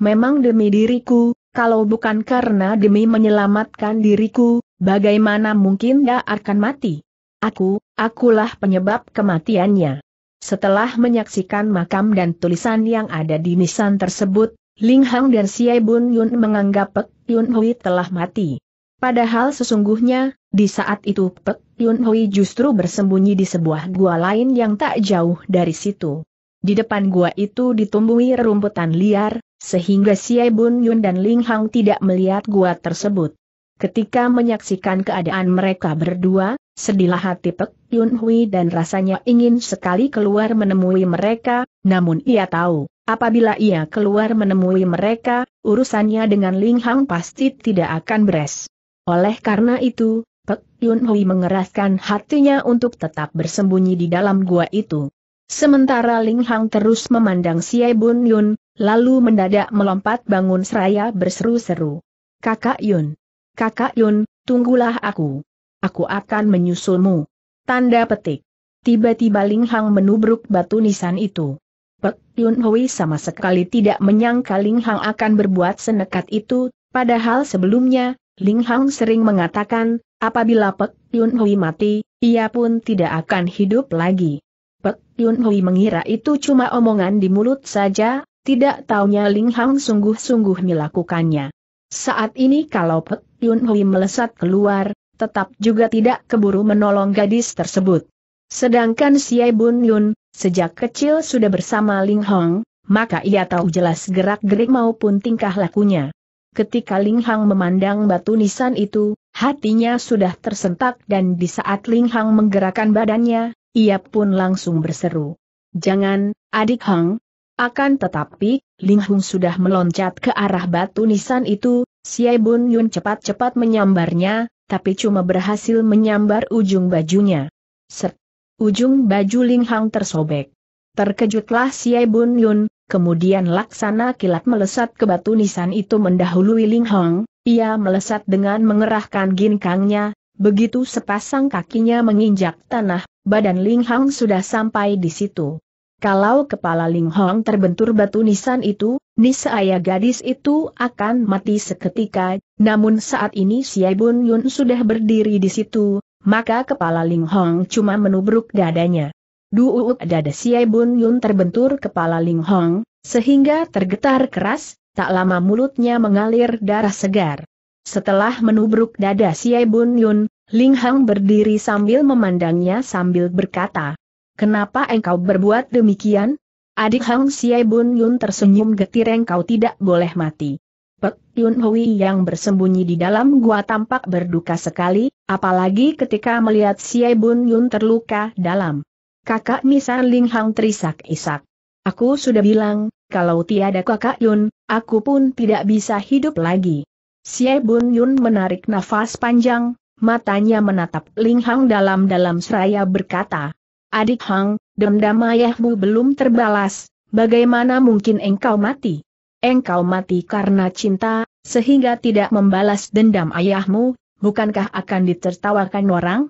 Memang demi diriku, kalau bukan karena demi menyelamatkan diriku, bagaimana mungkin dia akan mati? Aku, akulah penyebab kematiannya. Setelah menyaksikan makam dan tulisan yang ada di nisan tersebut, Ling Hang dan Xie Bun Yun menganggap Pek Yun Hui telah mati. Padahal sesungguhnya, di saat itu Pek Yun Hui justru bersembunyi di sebuah gua lain yang tak jauh dari situ. Di depan gua itu ditumbuhi rumputan liar, sehingga Xie Bun Yun dan Ling Hang tidak melihat gua tersebut. Ketika menyaksikan keadaan mereka berdua, Sedihlah hati Pek Yun Hui dan rasanya ingin sekali keluar menemui mereka, namun ia tahu, apabila ia keluar menemui mereka, urusannya dengan Ling Hang pasti tidak akan beres. Oleh karena itu, Pek Yun Hui mengeraskan hatinya untuk tetap bersembunyi di dalam gua itu. Sementara Ling Hang terus memandang Siai Bun Yun, lalu mendadak melompat bangun seraya berseru-seru. Kakak Yun! Kakak Yun, tunggulah aku! aku akan menyusulmu. Tanda petik. Tiba-tiba Ling Hang menubruk batu nisan itu. Pek Yun Hui sama sekali tidak menyangka Ling Hang akan berbuat senekat itu, padahal sebelumnya, Ling Hang sering mengatakan, apabila Pek Yun Hui mati, ia pun tidak akan hidup lagi. Pek Yun Hui mengira itu cuma omongan di mulut saja, tidak taunya Ling Hang sungguh-sungguh melakukannya. Saat ini kalau Pek Yun Hui melesat keluar, tetap juga tidak keburu menolong gadis tersebut. Sedangkan Xie Bun Yun, sejak kecil sudah bersama Ling Hong, maka ia tahu jelas gerak-gerik maupun tingkah lakunya. Ketika Ling Hang memandang batu nisan itu, hatinya sudah tersentak dan di saat Ling Hang menggerakkan badannya, ia pun langsung berseru. Jangan, adik Hang. Akan tetapi, Ling Hung sudah meloncat ke arah batu nisan itu, Xie Bun Yun cepat-cepat menyambarnya, tapi cuma berhasil menyambar ujung bajunya. Set. Ujung baju Ling Hang tersobek. Terkejutlah Xie Bun Yun, kemudian laksana kilat melesat ke batu nisan itu mendahului Ling Hang, ia melesat dengan mengerahkan ginkangnya, begitu sepasang kakinya menginjak tanah, badan Ling Hang sudah sampai di situ. Kalau kepala Ling Hong terbentur batu nisan itu, niscaya gadis itu akan mati seketika, namun saat ini si Bun Yun sudah berdiri di situ, maka kepala Ling Hong cuma menubruk dadanya. Duut dada si Bun Yun terbentur kepala Ling Hong, sehingga tergetar keras, tak lama mulutnya mengalir darah segar. Setelah menubruk dada si Bun Yun, Ling Hong berdiri sambil memandangnya sambil berkata, Kenapa engkau berbuat demikian? Adik Hang Siai Bun Yun tersenyum getir engkau tidak boleh mati. Pek Yun Hui yang bersembunyi di dalam gua tampak berduka sekali, apalagi ketika melihat Siai Bun Yun terluka dalam. Kakak Misa Ling Hang terisak-isak. Aku sudah bilang, kalau tiada kakak Yun, aku pun tidak bisa hidup lagi. Xie Bun Yun menarik nafas panjang, matanya menatap Ling Hang dalam-dalam seraya berkata, Adik Hang, dendam ayahmu belum terbalas, bagaimana mungkin engkau mati? Engkau mati karena cinta, sehingga tidak membalas dendam ayahmu, bukankah akan ditertawakan orang?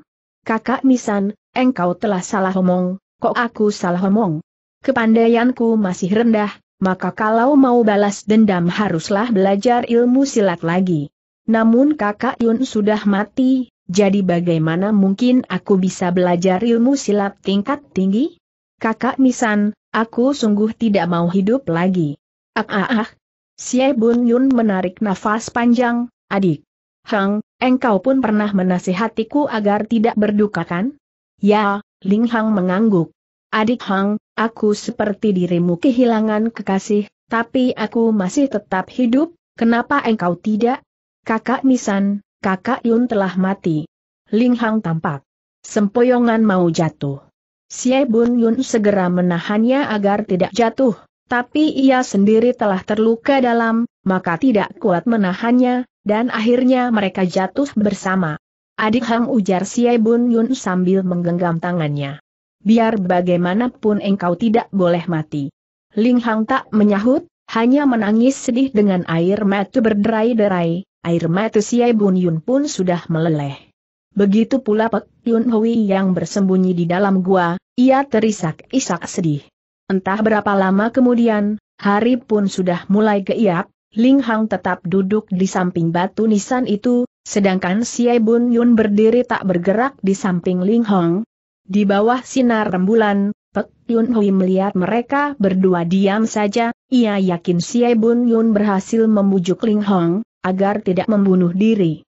Kakak Nisan, engkau telah salah omong, kok aku salah omong? Kepandaianku masih rendah, maka kalau mau balas dendam haruslah belajar ilmu silat lagi. Namun kakak Yun sudah mati, jadi bagaimana mungkin aku bisa belajar ilmu silat tingkat tinggi? Kakak Misan, aku sungguh tidak mau hidup lagi. Ah ah ah. Xie Bun Yun menarik nafas panjang, adik. Hang, engkau pun pernah menasihatiku agar tidak berduka kan? Ya, Ling Hang mengangguk. Adik Hang, aku seperti dirimu kehilangan kekasih, tapi aku masih tetap hidup, kenapa engkau tidak? Kakak Misan kakak Yun telah mati. Ling Hang tampak. Sempoyongan mau jatuh. Xie Bun Yun segera menahannya agar tidak jatuh, tapi ia sendiri telah terluka dalam, maka tidak kuat menahannya, dan akhirnya mereka jatuh bersama. Adik Hang ujar Xie Bun Yun sambil menggenggam tangannya. Biar bagaimanapun engkau tidak boleh mati. Ling Hang tak menyahut, hanya menangis sedih dengan air mata berderai-derai, air mata si Bun Yun pun sudah meleleh. Begitu pula Pek Yun Hui yang bersembunyi di dalam gua, ia terisak-isak sedih. Entah berapa lama kemudian, hari pun sudah mulai geiap, Ling Hang tetap duduk di samping batu nisan itu, sedangkan si Bun Yun berdiri tak bergerak di samping Ling Hang. Di bawah sinar rembulan, Pek Yun Hui melihat mereka berdua diam saja, ia yakin si Bun Yun berhasil membujuk Ling Hong, agar tidak membunuh diri.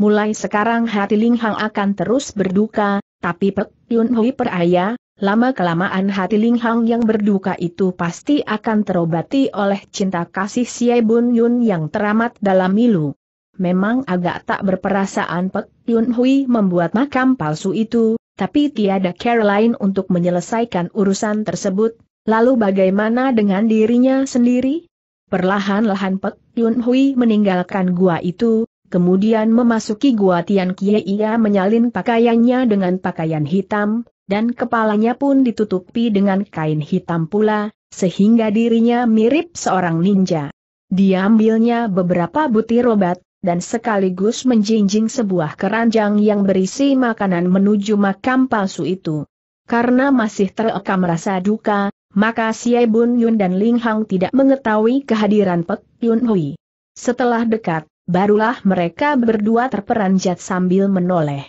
Mulai sekarang hati Ling Hang akan terus berduka, tapi Pek Yun Hui peraya, lama-kelamaan hati Ling Hang yang berduka itu pasti akan terobati oleh cinta kasih Xie Bun Yun yang teramat dalam milu. Memang agak tak berperasaan Pek Yun Hui membuat makam palsu itu, tapi tiada Caroline untuk menyelesaikan urusan tersebut, lalu bagaimana dengan dirinya sendiri? Perlahan-lahan Pek Yun Hui meninggalkan gua itu, kemudian memasuki gua Tian Kie ia menyalin pakaiannya dengan pakaian hitam, dan kepalanya pun ditutupi dengan kain hitam pula, sehingga dirinya mirip seorang ninja. Diambilnya beberapa butir obat, dan sekaligus menjinjing sebuah keranjang yang berisi makanan menuju makam palsu itu. Karena masih terekam rasa duka, maka Xie Bun Yun dan Ling Hang tidak mengetahui kehadiran Pek Yun Hui. Setelah dekat, barulah mereka berdua terperanjat sambil menoleh.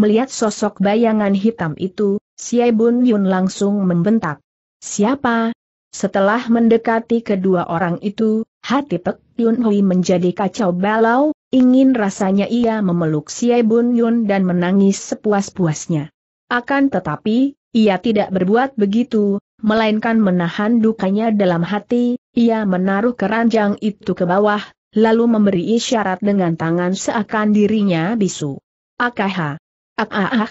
Melihat sosok bayangan hitam itu, Xie Bun Yun langsung membentak. Siapa? Setelah mendekati kedua orang itu, hati Pek Yun Hui menjadi kacau balau, ingin rasanya ia memeluk Xie Bun Yun dan menangis sepuas-puasnya. Akan tetapi, ia tidak berbuat begitu, melainkan menahan dukanya dalam hati, ia menaruh keranjang itu ke bawah, lalu memberi isyarat dengan tangan seakan dirinya bisu. Akaha. Akaah.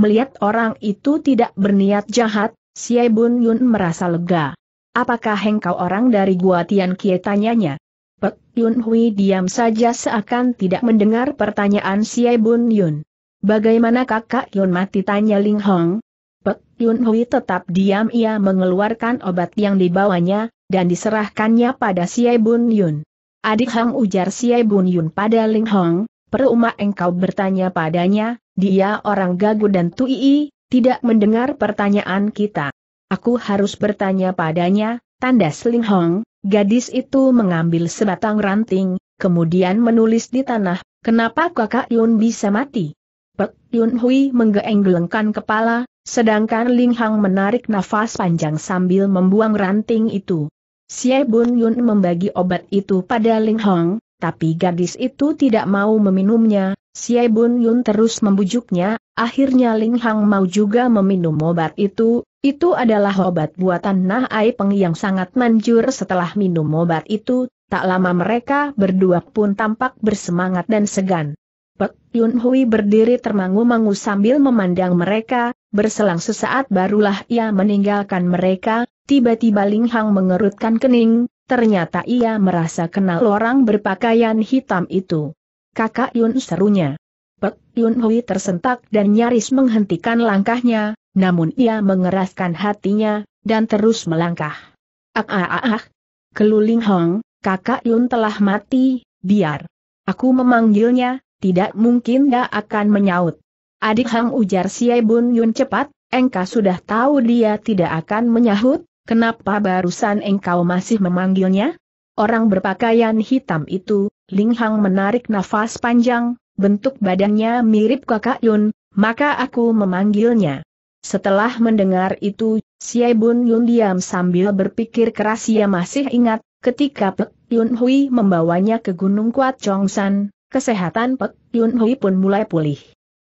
Melihat orang itu tidak berniat jahat, Siai Bun Yun merasa lega. Apakah engkau orang dari Gua Tian Kie tanyanya? Pek Yun Hui diam saja seakan tidak mendengar pertanyaan Siai Bun Yun. Bagaimana kakak Yun mati tanya Ling Hong, Pek Yun Hui tetap diam ia mengeluarkan obat yang dibawanya, dan diserahkannya pada Siai Bun Yun. Adik Hang ujar Siai Bun Yun pada Ling Hong, peruma engkau bertanya padanya, dia orang gagu dan tui, tidak mendengar pertanyaan kita. Aku harus bertanya padanya, tanda Ling Hong, gadis itu mengambil sebatang ranting, kemudian menulis di tanah, kenapa kakak Yun bisa mati? Pek Yun Hui menggeenggelengkan kepala, Sedangkan Ling Hang menarik nafas panjang sambil membuang ranting itu. Xie Bun Yun membagi obat itu pada Ling Hang, tapi gadis itu tidak mau meminumnya. Xie Bun Yun terus membujuknya, akhirnya Ling Hang mau juga meminum obat itu. Itu adalah obat buatan Nah Ai Peng yang sangat manjur setelah minum obat itu, tak lama mereka berdua pun tampak bersemangat dan segan. Pek Yun Hui berdiri termangu-mangu sambil memandang mereka, Berselang sesaat barulah ia meninggalkan mereka, tiba-tiba Ling Hang mengerutkan kening, ternyata ia merasa kenal orang berpakaian hitam itu. Kakak Yun serunya. Pek Yun Hui tersentak dan nyaris menghentikan langkahnya, namun ia mengeraskan hatinya, dan terus melangkah. Ah ah ah ah. Keluling Hong, kakak Yun telah mati, biar. Aku memanggilnya, tidak mungkin dia akan menyaut. Adik Hang ujar Siai Bun Yun cepat, engkau sudah tahu dia tidak akan menyahut, kenapa barusan engkau masih memanggilnya? Orang berpakaian hitam itu, Ling Hang menarik nafas panjang, bentuk badannya mirip kakak Yun, maka aku memanggilnya. Setelah mendengar itu, Siai Bun Yun diam sambil berpikir keras ia masih ingat, ketika Pek Yun Hui membawanya ke Gunung Kuat Chongsan, kesehatan Pek Yun Hui pun mulai pulih.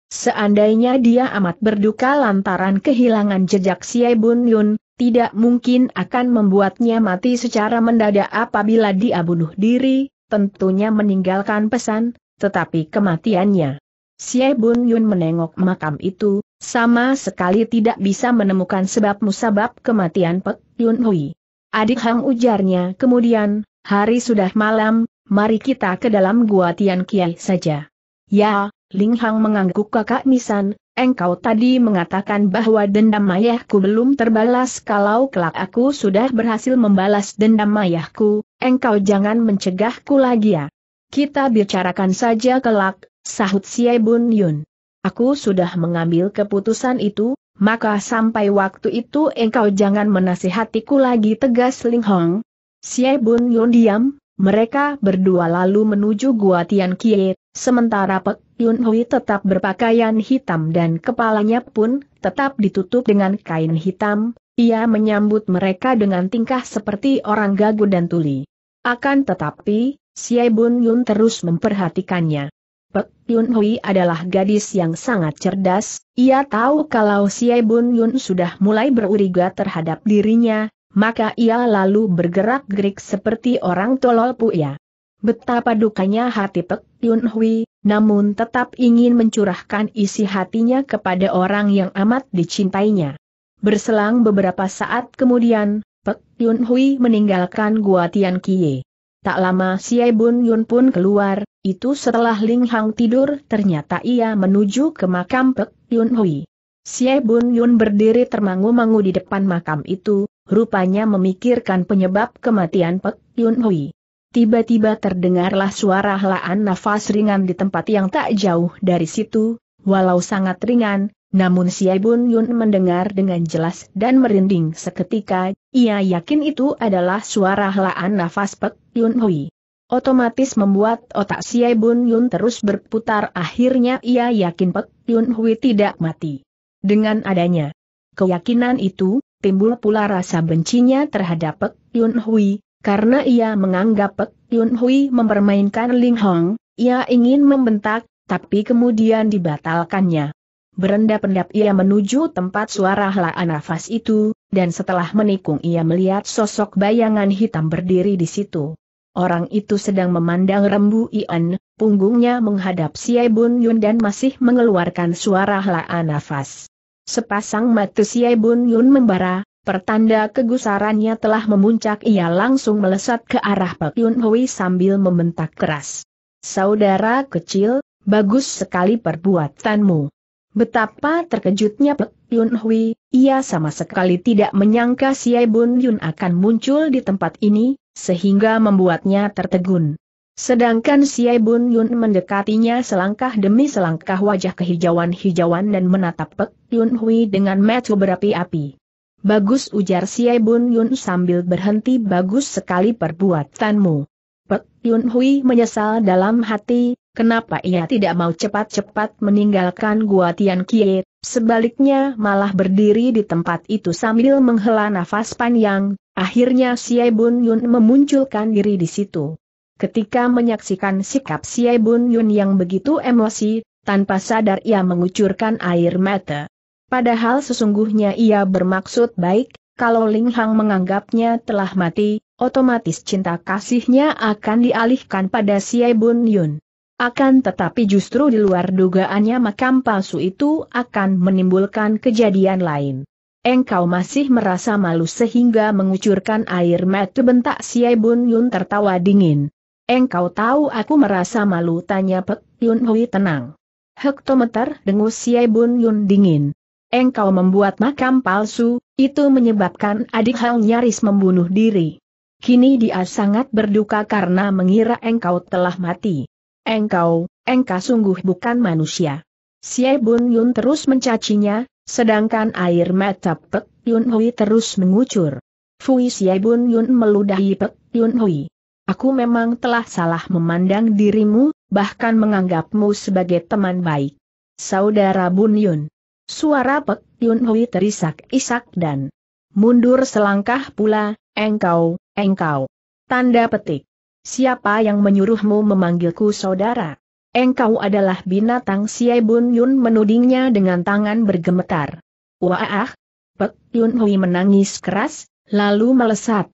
Seandainya dia amat berduka lantaran kehilangan jejak Xie Bun Yun, tidak mungkin akan membuatnya mati secara mendadak apabila dia bunuh diri, tentunya meninggalkan pesan, tetapi kematiannya. Xie Bun Yun menengok makam itu, sama sekali tidak bisa menemukan sebab musabab kematian Pek Yun Hui. Adik Hang ujarnya kemudian, hari sudah malam, mari kita ke dalam gua Tian Kiai saja. Ya, Ling Hang mengangguk kakak Nisan, engkau tadi mengatakan bahwa dendam ayahku belum terbalas kalau kelak aku sudah berhasil membalas dendam ayahku, engkau jangan mencegahku lagi ya. Kita bicarakan saja kelak, sahut Siai Bun Yun. Aku sudah mengambil keputusan itu, maka sampai waktu itu engkau jangan menasihatiku lagi tegas Ling Hong. Siai Bun Yun diam, mereka berdua lalu menuju Gua Tian Kie, sementara Pek Yun Hui tetap berpakaian hitam dan kepalanya pun tetap ditutup dengan kain hitam, ia menyambut mereka dengan tingkah seperti orang gagu dan tuli. Akan tetapi, si Bun Yun terus memperhatikannya. Pek Yun Hui adalah gadis yang sangat cerdas, ia tahu kalau si Bun Yun sudah mulai beruriga terhadap dirinya, maka ia lalu bergerak-gerik seperti orang tolol puya. Betapa dukanya hati Pek Yun Hui, namun tetap ingin mencurahkan isi hatinya kepada orang yang amat dicintainya. Berselang beberapa saat kemudian, Pek Yun Hui meninggalkan Gua Tian Kie. Tak lama si Bun Yun pun keluar, itu setelah Ling Hang tidur ternyata ia menuju ke makam Pek Yun Hui. Si Bun Yun berdiri termangu-mangu di depan makam itu, rupanya memikirkan penyebab kematian Pek Yun Hui. Tiba-tiba terdengarlah suara helaan nafas ringan di tempat yang tak jauh dari situ, walau sangat ringan, namun si Bun Yun mendengar dengan jelas dan merinding seketika, ia yakin itu adalah suara helaan nafas Pek Yun Hui. Otomatis membuat otak si Bun Yun terus berputar akhirnya ia yakin Pek Yun Hui tidak mati. Dengan adanya keyakinan itu, timbul pula rasa bencinya terhadap Pek Yun Hui, karena ia menganggap Pek Yun Hui mempermainkan Ling Hong, ia ingin membentak, tapi kemudian dibatalkannya. Berendap-endap ia menuju tempat suara helaan nafas itu, dan setelah menikung ia melihat sosok bayangan hitam berdiri di situ. Orang itu sedang memandang rembu Ian, punggungnya menghadap Siai Bun Yun dan masih mengeluarkan suara helaan nafas. Sepasang mata Siai Bun Yun membara, Pertanda kegusarannya telah memuncak ia langsung melesat ke arah Pak Yun Hui sambil membentak keras. Saudara kecil, bagus sekali perbuatanmu. Betapa terkejutnya Pak Yun Hui, ia sama sekali tidak menyangka si Bun Yun akan muncul di tempat ini, sehingga membuatnya tertegun. Sedangkan si Bun Yun mendekatinya selangkah demi selangkah wajah kehijauan-hijauan dan menatap Pak Yun Hui dengan mata berapi-api. Bagus ujar Siai Bun Yun sambil berhenti bagus sekali perbuatanmu. Pek Yun Hui menyesal dalam hati, kenapa ia tidak mau cepat-cepat meninggalkan Gua Tian Kie, sebaliknya malah berdiri di tempat itu sambil menghela nafas panjang, akhirnya Siai Bun Yun memunculkan diri di situ. Ketika menyaksikan sikap Siai Bun Yun yang begitu emosi, tanpa sadar ia mengucurkan air mata. Padahal sesungguhnya ia bermaksud baik, kalau Ling Hang menganggapnya telah mati, otomatis cinta kasihnya akan dialihkan pada si Bun Yun. Akan tetapi justru di luar dugaannya makam palsu itu akan menimbulkan kejadian lain. Engkau masih merasa malu sehingga mengucurkan air mata bentak si Bun Yun tertawa dingin. Engkau tahu aku merasa malu tanya Pek Yun Hui tenang. Hektometer dengus si Bun Yun dingin engkau membuat makam palsu, itu menyebabkan adik hal nyaris membunuh diri. Kini dia sangat berduka karena mengira engkau telah mati. Engkau, engkau sungguh bukan manusia. Xie Bun Yun terus mencacinya, sedangkan air mata Pek Yun Hui terus mengucur. Fui Xie Bun Yun meludahi Pek Yun Hui. Aku memang telah salah memandang dirimu, bahkan menganggapmu sebagai teman baik. Saudara Bun Yun. Suara Pek Yun Hui terisak-isak dan mundur selangkah pula, engkau, engkau. Tanda petik. Siapa yang menyuruhmu memanggilku saudara? Engkau adalah binatang Siai Bun Yun menudingnya dengan tangan bergemetar. Wah, Pek Yun Hui menangis keras, lalu melesat.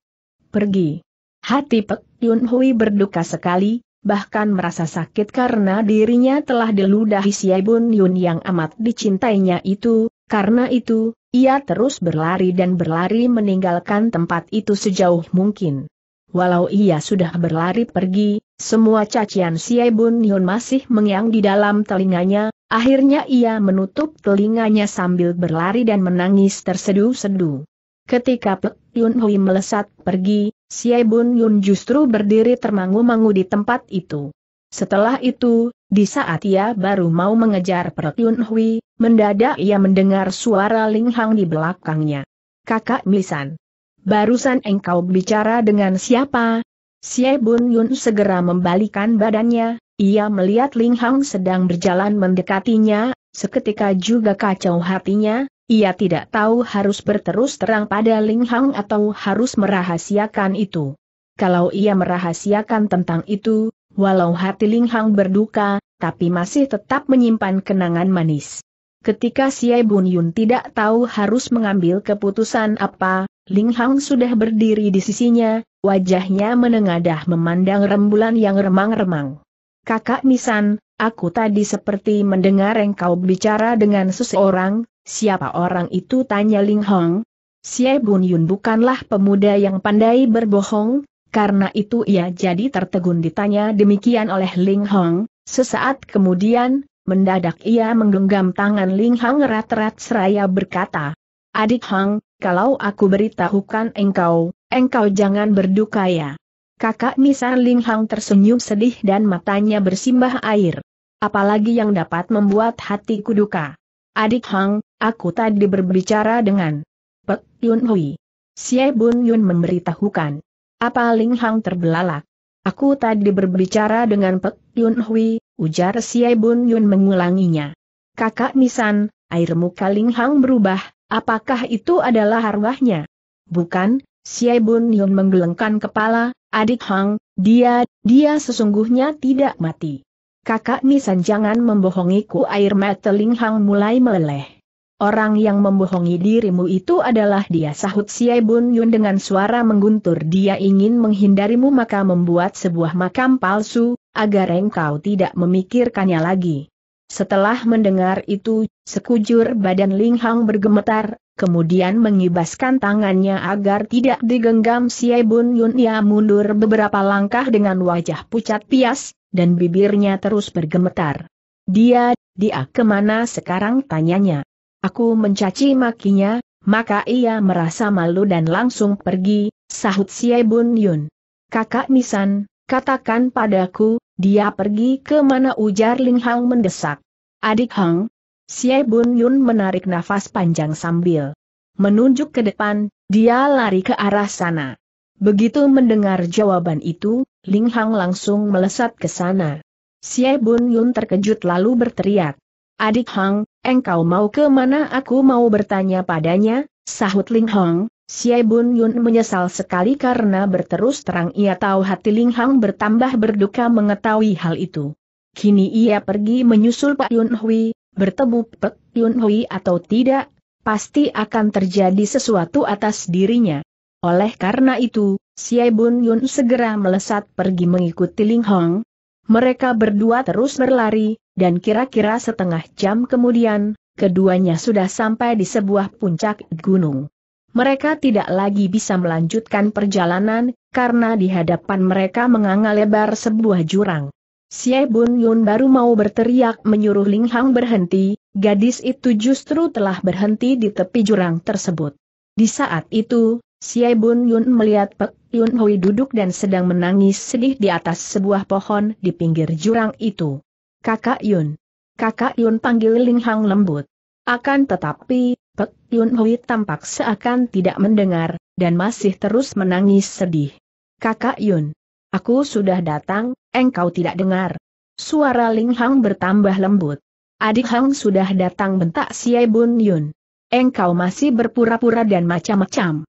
Pergi. Hati Pek Yun Hui berduka sekali, bahkan merasa sakit karena dirinya telah diludahi Xie Bun Yun yang amat dicintainya itu, karena itu, ia terus berlari dan berlari meninggalkan tempat itu sejauh mungkin. Walau ia sudah berlari pergi, semua cacian Xie Bun Yun masih mengiang di dalam telinganya, akhirnya ia menutup telinganya sambil berlari dan menangis terseduh-seduh. Ketika Pek Yun Hui melesat pergi, Xie Bun Yun justru berdiri termangu-mangu di tempat itu. Setelah itu, di saat ia baru mau mengejar Pek Yun Hui, mendadak ia mendengar suara Ling Hang di belakangnya. Kakak Misan. Barusan engkau bicara dengan siapa? Xie Bun Yun segera membalikan badannya, ia melihat Ling Hang sedang berjalan mendekatinya, seketika juga kacau hatinya, ia tidak tahu harus berterus terang pada Ling Hang atau harus merahasiakan itu. Kalau ia merahasiakan tentang itu, walau hati Ling Hang berduka, tapi masih tetap menyimpan kenangan manis. Ketika Xie Bun Yun tidak tahu harus mengambil keputusan apa, Ling Hang sudah berdiri di sisinya, wajahnya menengadah memandang rembulan yang remang-remang. Kakak Misan, aku tadi seperti mendengar engkau bicara dengan seseorang, Siapa orang itu tanya Ling Hong? Xie Bun Yun bukanlah pemuda yang pandai berbohong, karena itu ia jadi tertegun ditanya demikian oleh Ling Hong. Sesaat kemudian, mendadak ia menggenggam tangan Ling Hong rat-rat seraya berkata, Adik Hong, kalau aku beritahukan engkau, engkau jangan berduka ya. Kakak Nisa Ling Hong tersenyum sedih dan matanya bersimbah air. Apalagi yang dapat membuat hatiku duka. Adik Hong, Aku tadi berbicara dengan Pek Yun Hui. Xie Bun Yun memberitahukan. Apa Ling Hang terbelalak? Aku tadi berbicara dengan Pek Yun Hui, ujar Xie Bun Yun mengulanginya. Kakak Nisan, air muka Ling Hang berubah, apakah itu adalah harwahnya? Bukan, Xie Bun Yun menggelengkan kepala, adik Hang, dia, dia sesungguhnya tidak mati. Kakak Nisan jangan membohongiku air mata Ling Hang mulai meleleh. Orang yang membohongi dirimu itu adalah dia sahut Siai Bun Yun dengan suara mengguntur dia ingin menghindarimu maka membuat sebuah makam palsu, agar engkau tidak memikirkannya lagi. Setelah mendengar itu, sekujur badan Ling Hang bergemetar, kemudian mengibaskan tangannya agar tidak digenggam Siai Bun Yun ia mundur beberapa langkah dengan wajah pucat pias, dan bibirnya terus bergemetar. Dia, dia kemana sekarang tanyanya. Aku mencaci makinya, maka ia merasa malu dan langsung pergi, sahut Xie Bun Yun. Kakak Nisan, katakan padaku, dia pergi ke mana ujar Ling Hang mendesak. Adik Hang, Xie Bun Yun menarik nafas panjang sambil menunjuk ke depan, dia lari ke arah sana. Begitu mendengar jawaban itu, Ling Hang langsung melesat ke sana. Xie Bun Yun terkejut lalu berteriak. Adik Hang, Engkau mau ke mana aku mau bertanya padanya, sahut Ling Hong. Xie Bun Yun menyesal sekali karena berterus terang ia tahu hati Ling Hong bertambah berduka mengetahui hal itu. Kini ia pergi menyusul Pak Yun Hui, bertemu Pak Yun Hui atau tidak, pasti akan terjadi sesuatu atas dirinya. Oleh karena itu, Xie Bun Yun segera melesat pergi mengikuti Ling Hong, mereka berdua terus berlari, dan kira-kira setengah jam kemudian, keduanya sudah sampai di sebuah puncak gunung. Mereka tidak lagi bisa melanjutkan perjalanan, karena di hadapan mereka menganga lebar sebuah jurang. Xie Bun Yun baru mau berteriak menyuruh Ling Hang berhenti, gadis itu justru telah berhenti di tepi jurang tersebut. Di saat itu, Xie Bun Yun melihat Pek Yun Hui duduk dan sedang menangis sedih di atas sebuah pohon di pinggir jurang itu. Kakak Yun. Kakak Yun panggil Ling Hang lembut. Akan tetapi, Pek Yun Hui tampak seakan tidak mendengar, dan masih terus menangis sedih. Kakak Yun. Aku sudah datang, engkau tidak dengar. Suara Ling Hang bertambah lembut. Adik Hang sudah datang bentak Xie Bun Yun. Engkau masih berpura-pura dan macam-macam.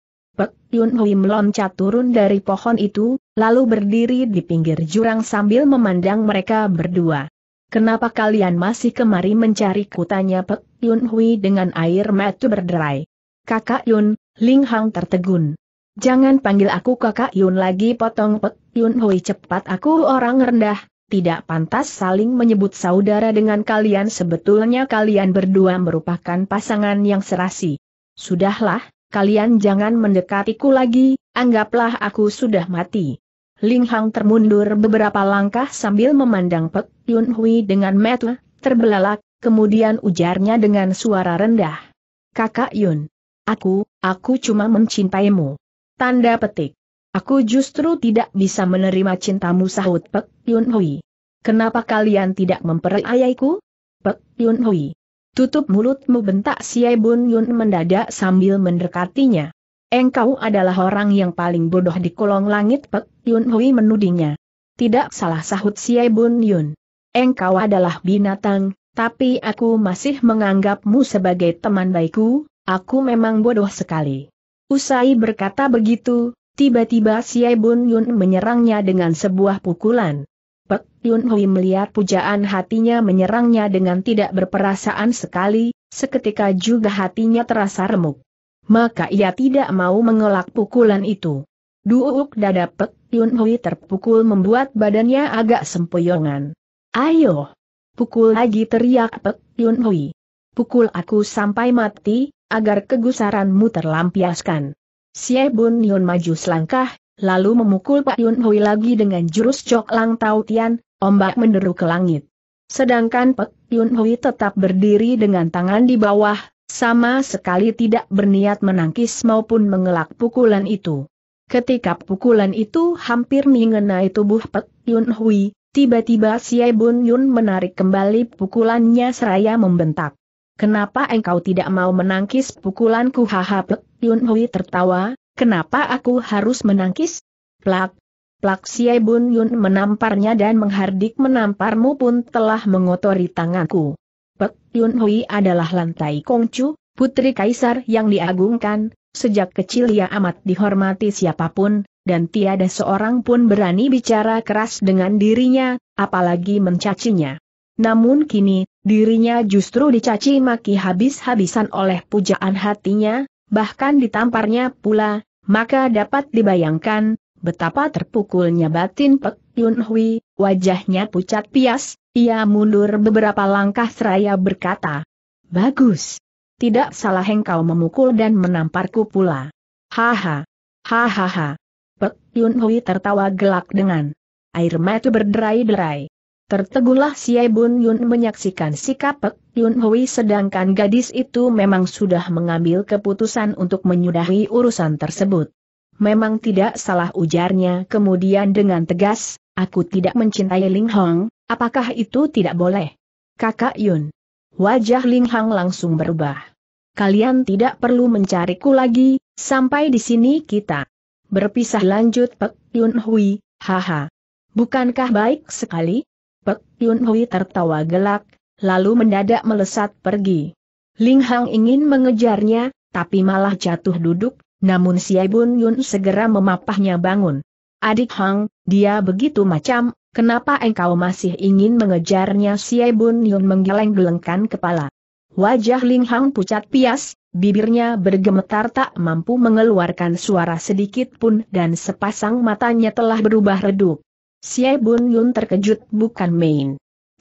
Yun Hui meloncat turun dari pohon itu, lalu berdiri di pinggir jurang sambil memandang mereka berdua. Kenapa kalian masih kemari mencari kutanya Pek Yun Hui dengan air mata berderai. Kakak Yun, Ling Hang tertegun. Jangan panggil aku kakak Yun lagi potong Pek Yun Hui cepat aku orang rendah, tidak pantas saling menyebut saudara dengan kalian sebetulnya kalian berdua merupakan pasangan yang serasi. Sudahlah, kalian jangan mendekatiku lagi, anggaplah aku sudah mati. Ling Hang termundur beberapa langkah sambil memandang Pek Yun Hui dengan metu, terbelalak, kemudian ujarnya dengan suara rendah. Kakak Yun, aku, aku cuma mencintaimu. Tanda petik. Aku justru tidak bisa menerima cintamu sahut Pek Yun Hui. Kenapa kalian tidak memperaiyaiku? Pek Yun Hui. Tutup mulutmu bentak si Bun Yun mendadak sambil mendekatinya. Engkau adalah orang yang paling bodoh di kolong langit Pek Yun Hui menudingnya. Tidak salah sahut si Bun Yun. Engkau adalah binatang, tapi aku masih menganggapmu sebagai teman baikku, aku memang bodoh sekali. Usai berkata begitu, tiba-tiba si Bun Yun menyerangnya dengan sebuah pukulan. Pek Yun Hui melihat pujaan hatinya menyerangnya dengan tidak berperasaan sekali, seketika juga hatinya terasa remuk. Maka ia tidak mau mengelak pukulan itu. Duuk dada Pek Yun Hui terpukul membuat badannya agak sempoyongan. Ayo! Pukul lagi teriak Pek Yun Hui. Pukul aku sampai mati, agar kegusaranmu terlampiaskan. Siebun Bun Yun maju selangkah, lalu memukul Pak Yun Hui lagi dengan jurus Cok Lang Tau Tian, ombak menderu ke langit. Sedangkan Pak Yun Hui tetap berdiri dengan tangan di bawah, sama sekali tidak berniat menangkis maupun mengelak pukulan itu. Ketika pukulan itu hampir mengenai tubuh Pak Yun Hui, tiba-tiba Xie Bun Yun menarik kembali pukulannya seraya membentak. Kenapa engkau tidak mau menangkis pukulanku haha Pek Yun Hui tertawa, Kenapa aku harus menangkis? Plak. Plak Xie Bun Yun menamparnya dan menghardik menamparmu pun telah mengotori tanganku. Pek Yun Hui adalah lantai Kongcu, putri kaisar yang diagungkan, sejak kecil ia amat dihormati siapapun, dan tiada seorang pun berani bicara keras dengan dirinya, apalagi mencacinya. Namun kini, dirinya justru dicaci maki habis-habisan oleh pujaan hatinya, bahkan ditamparnya pula, maka dapat dibayangkan, betapa terpukulnya batin Pek Yun Hui, wajahnya pucat pias, ia mundur beberapa langkah seraya berkata, Bagus. Tidak salah engkau memukul dan menamparku pula. Haha. Hahaha. Pek Yun Hui tertawa gelak dengan air mata berderai-derai. Tertegulah si Bun Yun menyaksikan sikap Pek Yun Hui sedangkan gadis itu memang sudah mengambil keputusan untuk menyudahi urusan tersebut. Memang tidak salah ujarnya kemudian dengan tegas, aku tidak mencintai Ling Hong, apakah itu tidak boleh? Kakak Yun. Wajah Ling Hong langsung berubah. Kalian tidak perlu mencariku lagi, sampai di sini kita. Berpisah lanjut Pek Yun Hui, haha. Bukankah baik sekali? Pek Yun Hui tertawa gelak, lalu mendadak melesat pergi. Ling Hang ingin mengejarnya, tapi malah jatuh duduk, namun si Bun Yun segera memapahnya bangun. Adik Hang, dia begitu macam, kenapa engkau masih ingin mengejarnya si Bun Yun menggeleng-gelengkan kepala. Wajah Ling Hang pucat pias, bibirnya bergemetar tak mampu mengeluarkan suara sedikit pun dan sepasang matanya telah berubah redup. Xie Bun Yun terkejut bukan main.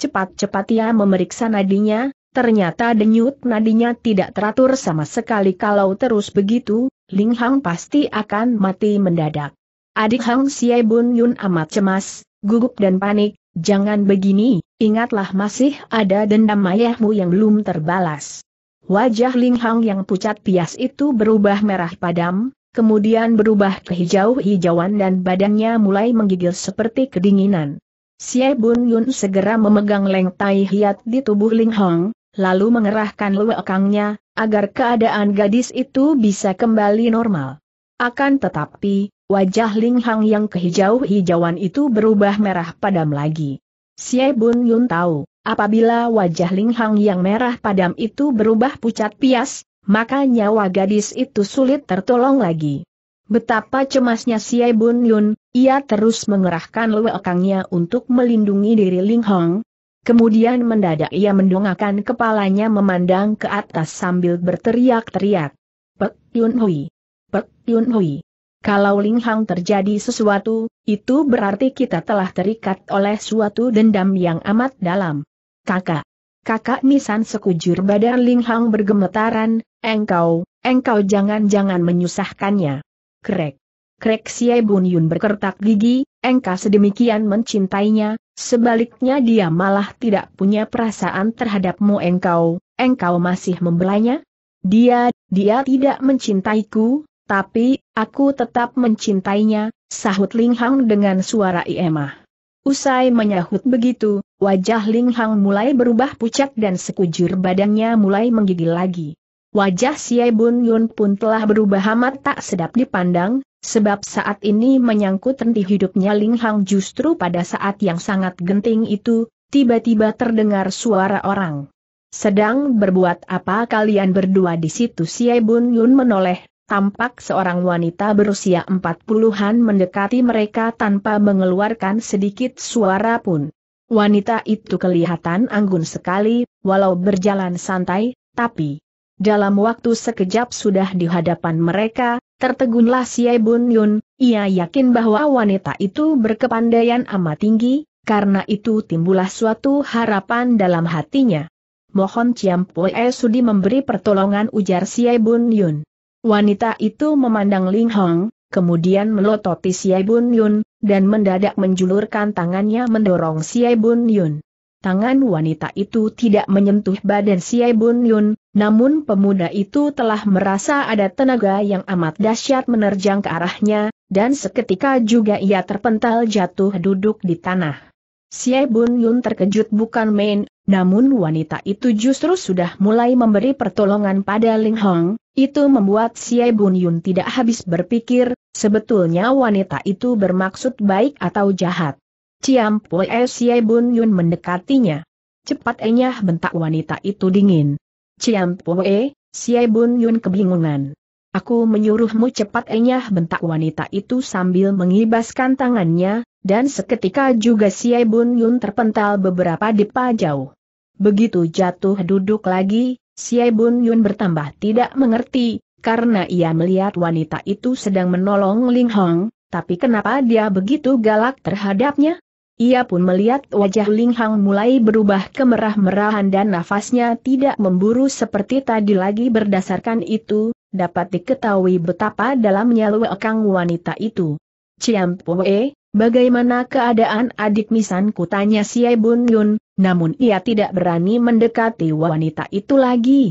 Cepat-cepat ia memeriksa nadinya, ternyata denyut nadinya tidak teratur sama sekali kalau terus begitu, Ling Hang pasti akan mati mendadak. Adik Hang Xie Bun Yun amat cemas, gugup dan panik, jangan begini, ingatlah masih ada dendam ayahmu yang belum terbalas. Wajah Ling Hang yang pucat pias itu berubah merah padam, kemudian berubah ke hijau-hijauan dan badannya mulai menggigil seperti kedinginan. Xie Bun Yun segera memegang Leng Tai Hiat di tubuh Ling Hong, lalu mengerahkan luekangnya, agar keadaan gadis itu bisa kembali normal. Akan tetapi, wajah Ling Hong yang kehijau-hijauan itu berubah merah padam lagi. Xie Bun Yun tahu, apabila wajah Ling Hong yang merah padam itu berubah pucat pias, maka nyawa gadis itu sulit tertolong lagi. Betapa cemasnya si Bun Yun, ia terus mengerahkan lewekangnya untuk melindungi diri Ling Hong. Kemudian mendadak ia mendongakkan kepalanya memandang ke atas sambil berteriak-teriak. Pek Yun Hui! Pek Yun Hui! Kalau Ling Hong terjadi sesuatu, itu berarti kita telah terikat oleh suatu dendam yang amat dalam. Kakak! Kakak Nisan sekujur badan Ling Hong bergemetaran, Engkau, engkau jangan-jangan menyusahkannya. Krek. Krek Xie Bun Yun berkertak gigi, engkau sedemikian mencintainya, sebaliknya dia malah tidak punya perasaan terhadapmu engkau, engkau masih membelanya? Dia, dia tidak mencintaiku, tapi, aku tetap mencintainya, sahut Ling Hang dengan suara iemah. Usai menyahut begitu, wajah Ling Hang mulai berubah pucat dan sekujur badannya mulai menggigil lagi. Wajah Xie Bun Yun pun telah berubah amat tak sedap dipandang, sebab saat ini menyangkut henti hidupnya Ling Hang justru pada saat yang sangat genting itu, tiba-tiba terdengar suara orang. Sedang berbuat apa kalian berdua di situ Xie Bun Yun menoleh, tampak seorang wanita berusia empat puluhan mendekati mereka tanpa mengeluarkan sedikit suara pun. Wanita itu kelihatan anggun sekali, walau berjalan santai, tapi dalam waktu sekejap sudah di hadapan mereka, tertegunlah si Bun Yun, ia yakin bahwa wanita itu berkepandaian amat tinggi, karena itu timbullah suatu harapan dalam hatinya. Mohon Ciam Pue Sudi memberi pertolongan ujar si Bun Yun. Wanita itu memandang Ling Hong, kemudian melototi si Bun Yun, dan mendadak menjulurkan tangannya mendorong si Bun Yun tangan wanita itu tidak menyentuh badan Siai Bun Yun, namun pemuda itu telah merasa ada tenaga yang amat dahsyat menerjang ke arahnya, dan seketika juga ia terpental jatuh duduk di tanah. Siai Bun Yun terkejut bukan main, namun wanita itu justru sudah mulai memberi pertolongan pada Ling Hong, itu membuat Siai Bun Yun tidak habis berpikir, sebetulnya wanita itu bermaksud baik atau jahat. Ciam Pue Sye Bun Yun mendekatinya. Cepat enyah bentak wanita itu dingin. Ciam Pue, Sye Bun Yun kebingungan. Aku menyuruhmu cepat enyah bentak wanita itu sambil mengibaskan tangannya, dan seketika juga Sye Bun Yun terpental beberapa depa jauh. Begitu jatuh duduk lagi, Sye Bun Yun bertambah tidak mengerti, karena ia melihat wanita itu sedang menolong Ling Hong, tapi kenapa dia begitu galak terhadapnya? Ia pun melihat wajah Ling Hang mulai berubah kemerah-merahan dan nafasnya tidak memburu seperti tadi lagi berdasarkan itu, dapat diketahui betapa dalamnya luekang wanita itu. Ciam Pue, bagaimana keadaan adik misan kutanya Siye Bun Yun, namun ia tidak berani mendekati wanita itu lagi.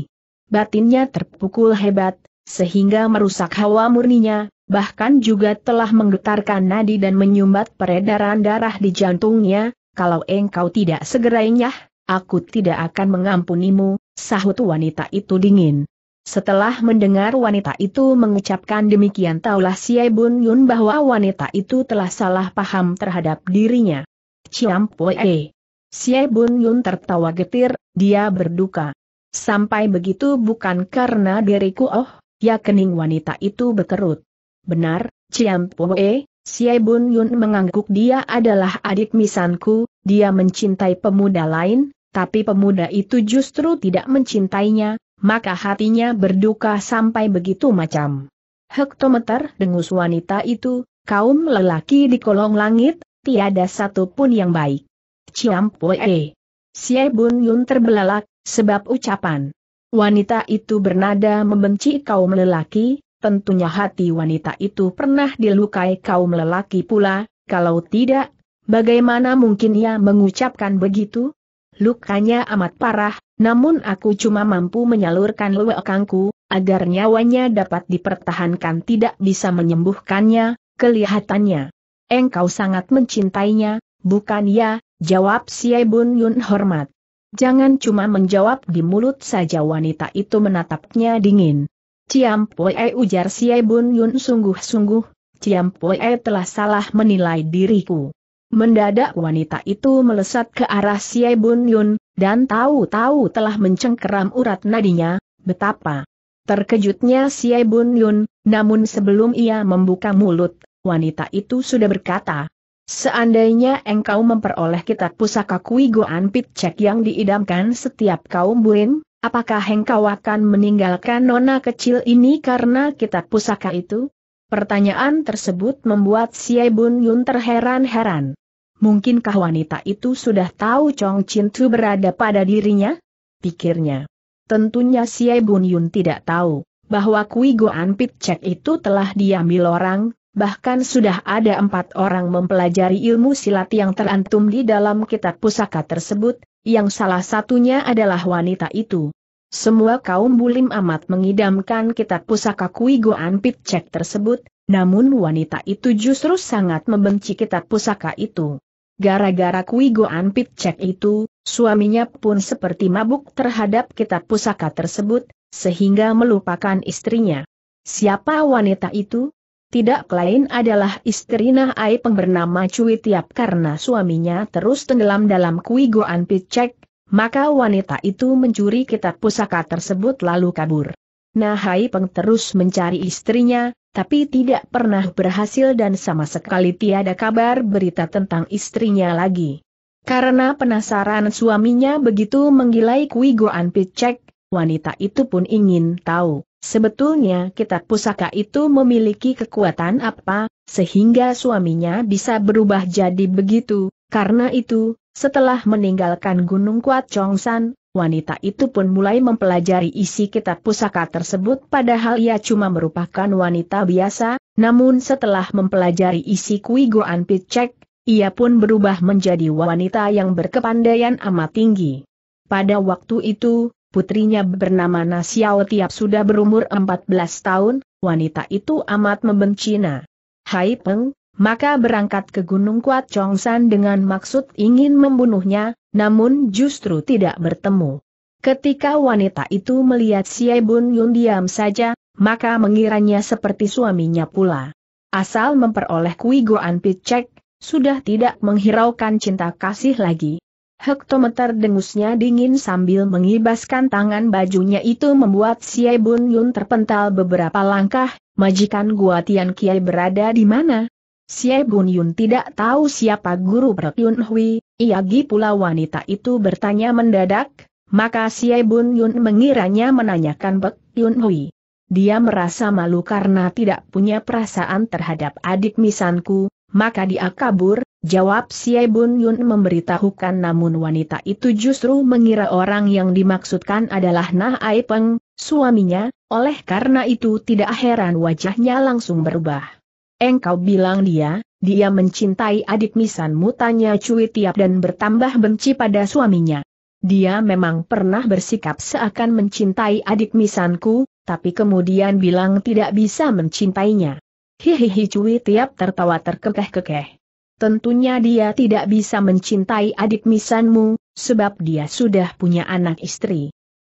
Batinnya terpukul hebat, sehingga merusak hawa murninya, bahkan juga telah menggetarkan nadi dan menyumbat peredaran darah di jantungnya, kalau engkau tidak segera nyah, aku tidak akan mengampunimu, sahut wanita itu dingin. Setelah mendengar wanita itu mengucapkan demikian taulah si Bun Yun bahwa wanita itu telah salah paham terhadap dirinya. Ciampoe. Si Bun Yun tertawa getir, dia berduka. Sampai begitu bukan karena diriku oh, ya kening wanita itu berkerut. Benar, Ciam Poe, Xie Bun Yun mengangguk dia adalah adik misanku, dia mencintai pemuda lain, tapi pemuda itu justru tidak mencintainya, maka hatinya berduka sampai begitu macam. Hektometer dengus wanita itu, kaum lelaki di kolong langit, tiada satu pun yang baik. Ciam Poe. Xie Bun Yun terbelalak, sebab ucapan. Wanita itu bernada membenci kaum lelaki, Tentunya hati wanita itu pernah dilukai kaum lelaki pula, kalau tidak, bagaimana mungkin ia mengucapkan begitu? Lukanya amat parah, namun aku cuma mampu menyalurkan lewekangku, agar nyawanya dapat dipertahankan tidak bisa menyembuhkannya, kelihatannya. Engkau sangat mencintainya, bukan ya, jawab si Bun Yun hormat. Jangan cuma menjawab di mulut saja wanita itu menatapnya dingin. Ciam Poe ujar si Bun Yun sungguh-sungguh, Ciam Poe telah salah menilai diriku. Mendadak wanita itu melesat ke arah si Bun Yun, dan tahu-tahu telah mencengkeram urat nadinya, betapa. Terkejutnya si Bun Yun, namun sebelum ia membuka mulut, wanita itu sudah berkata, Seandainya engkau memperoleh kitab pusaka Kui Goan Cek yang diidamkan setiap kaum buin, Apakah engkau akan meninggalkan nona kecil ini karena kitab pusaka itu? Pertanyaan tersebut membuat Xie Bun Yun terheran-heran. Mungkinkah wanita itu sudah tahu Chong Chin Tu berada pada dirinya? Pikirnya. Tentunya Xie Bun Yun tidak tahu, bahwa Kui Goan Pit Chek itu telah diambil orang, bahkan sudah ada empat orang mempelajari ilmu silat yang terantum di dalam kitab pusaka tersebut, yang salah satunya adalah wanita itu. Semua kaum bulim amat mengidamkan kitab pusaka Kui Goan Pitcek tersebut, namun wanita itu justru sangat membenci kitab pusaka itu. Gara-gara Kui Goan Pitcek itu, suaminya pun seperti mabuk terhadap kitab pusaka tersebut, sehingga melupakan istrinya. Siapa wanita itu? tidak lain adalah istri nah Ai Peng bernama Cui Tiap karena suaminya terus tenggelam dalam kui Goan Picek, maka wanita itu mencuri kitab pusaka tersebut lalu kabur. Nahai Peng terus mencari istrinya, tapi tidak pernah berhasil dan sama sekali tiada kabar berita tentang istrinya lagi. Karena penasaran suaminya begitu menggilai Kui Goan Picek, wanita itu pun ingin tahu. Sebetulnya kitab pusaka itu memiliki kekuatan apa, sehingga suaminya bisa berubah jadi begitu, karena itu, setelah meninggalkan Gunung Kuat Chongsan, wanita itu pun mulai mempelajari isi kitab pusaka tersebut padahal ia cuma merupakan wanita biasa, namun setelah mempelajari isi Kui Goan Picek, ia pun berubah menjadi wanita yang berkepandaian amat tinggi. Pada waktu itu, putrinya bernama Nasiao Tiap sudah berumur 14 tahun, wanita itu amat membenci Na. Hai Peng, maka berangkat ke Gunung Kuat Chongsan dengan maksud ingin membunuhnya, namun justru tidak bertemu. Ketika wanita itu melihat Xie Bun Yun diam saja, maka mengiranya seperti suaminya pula. Asal memperoleh kui Goan Picek, sudah tidak menghiraukan cinta kasih lagi. Hektometer dengusnya dingin sambil mengibaskan tangan bajunya itu membuat Xie Bun Yun terpental beberapa langkah, majikan Gua Tian Kiai berada di mana? Xie Bun Yun tidak tahu siapa guru Pek Yun Hui, Iagi pula wanita itu bertanya mendadak, maka Xie Bun Yun mengiranya menanyakan Pek Yun Hui. Dia merasa malu karena tidak punya perasaan terhadap adik misanku, maka dia kabur, Jawab si Bun Yun memberitahukan namun wanita itu justru mengira orang yang dimaksudkan adalah Nah Ai Peng, suaminya, oleh karena itu tidak heran wajahnya langsung berubah. Engkau bilang dia, dia mencintai adik misanmu tanya Cui Tiap dan bertambah benci pada suaminya. Dia memang pernah bersikap seakan mencintai adik misanku, tapi kemudian bilang tidak bisa mencintainya. Hihihi Cui Tiap tertawa terkekeh-kekeh. Tentunya dia tidak bisa mencintai adik misanmu, sebab dia sudah punya anak istri.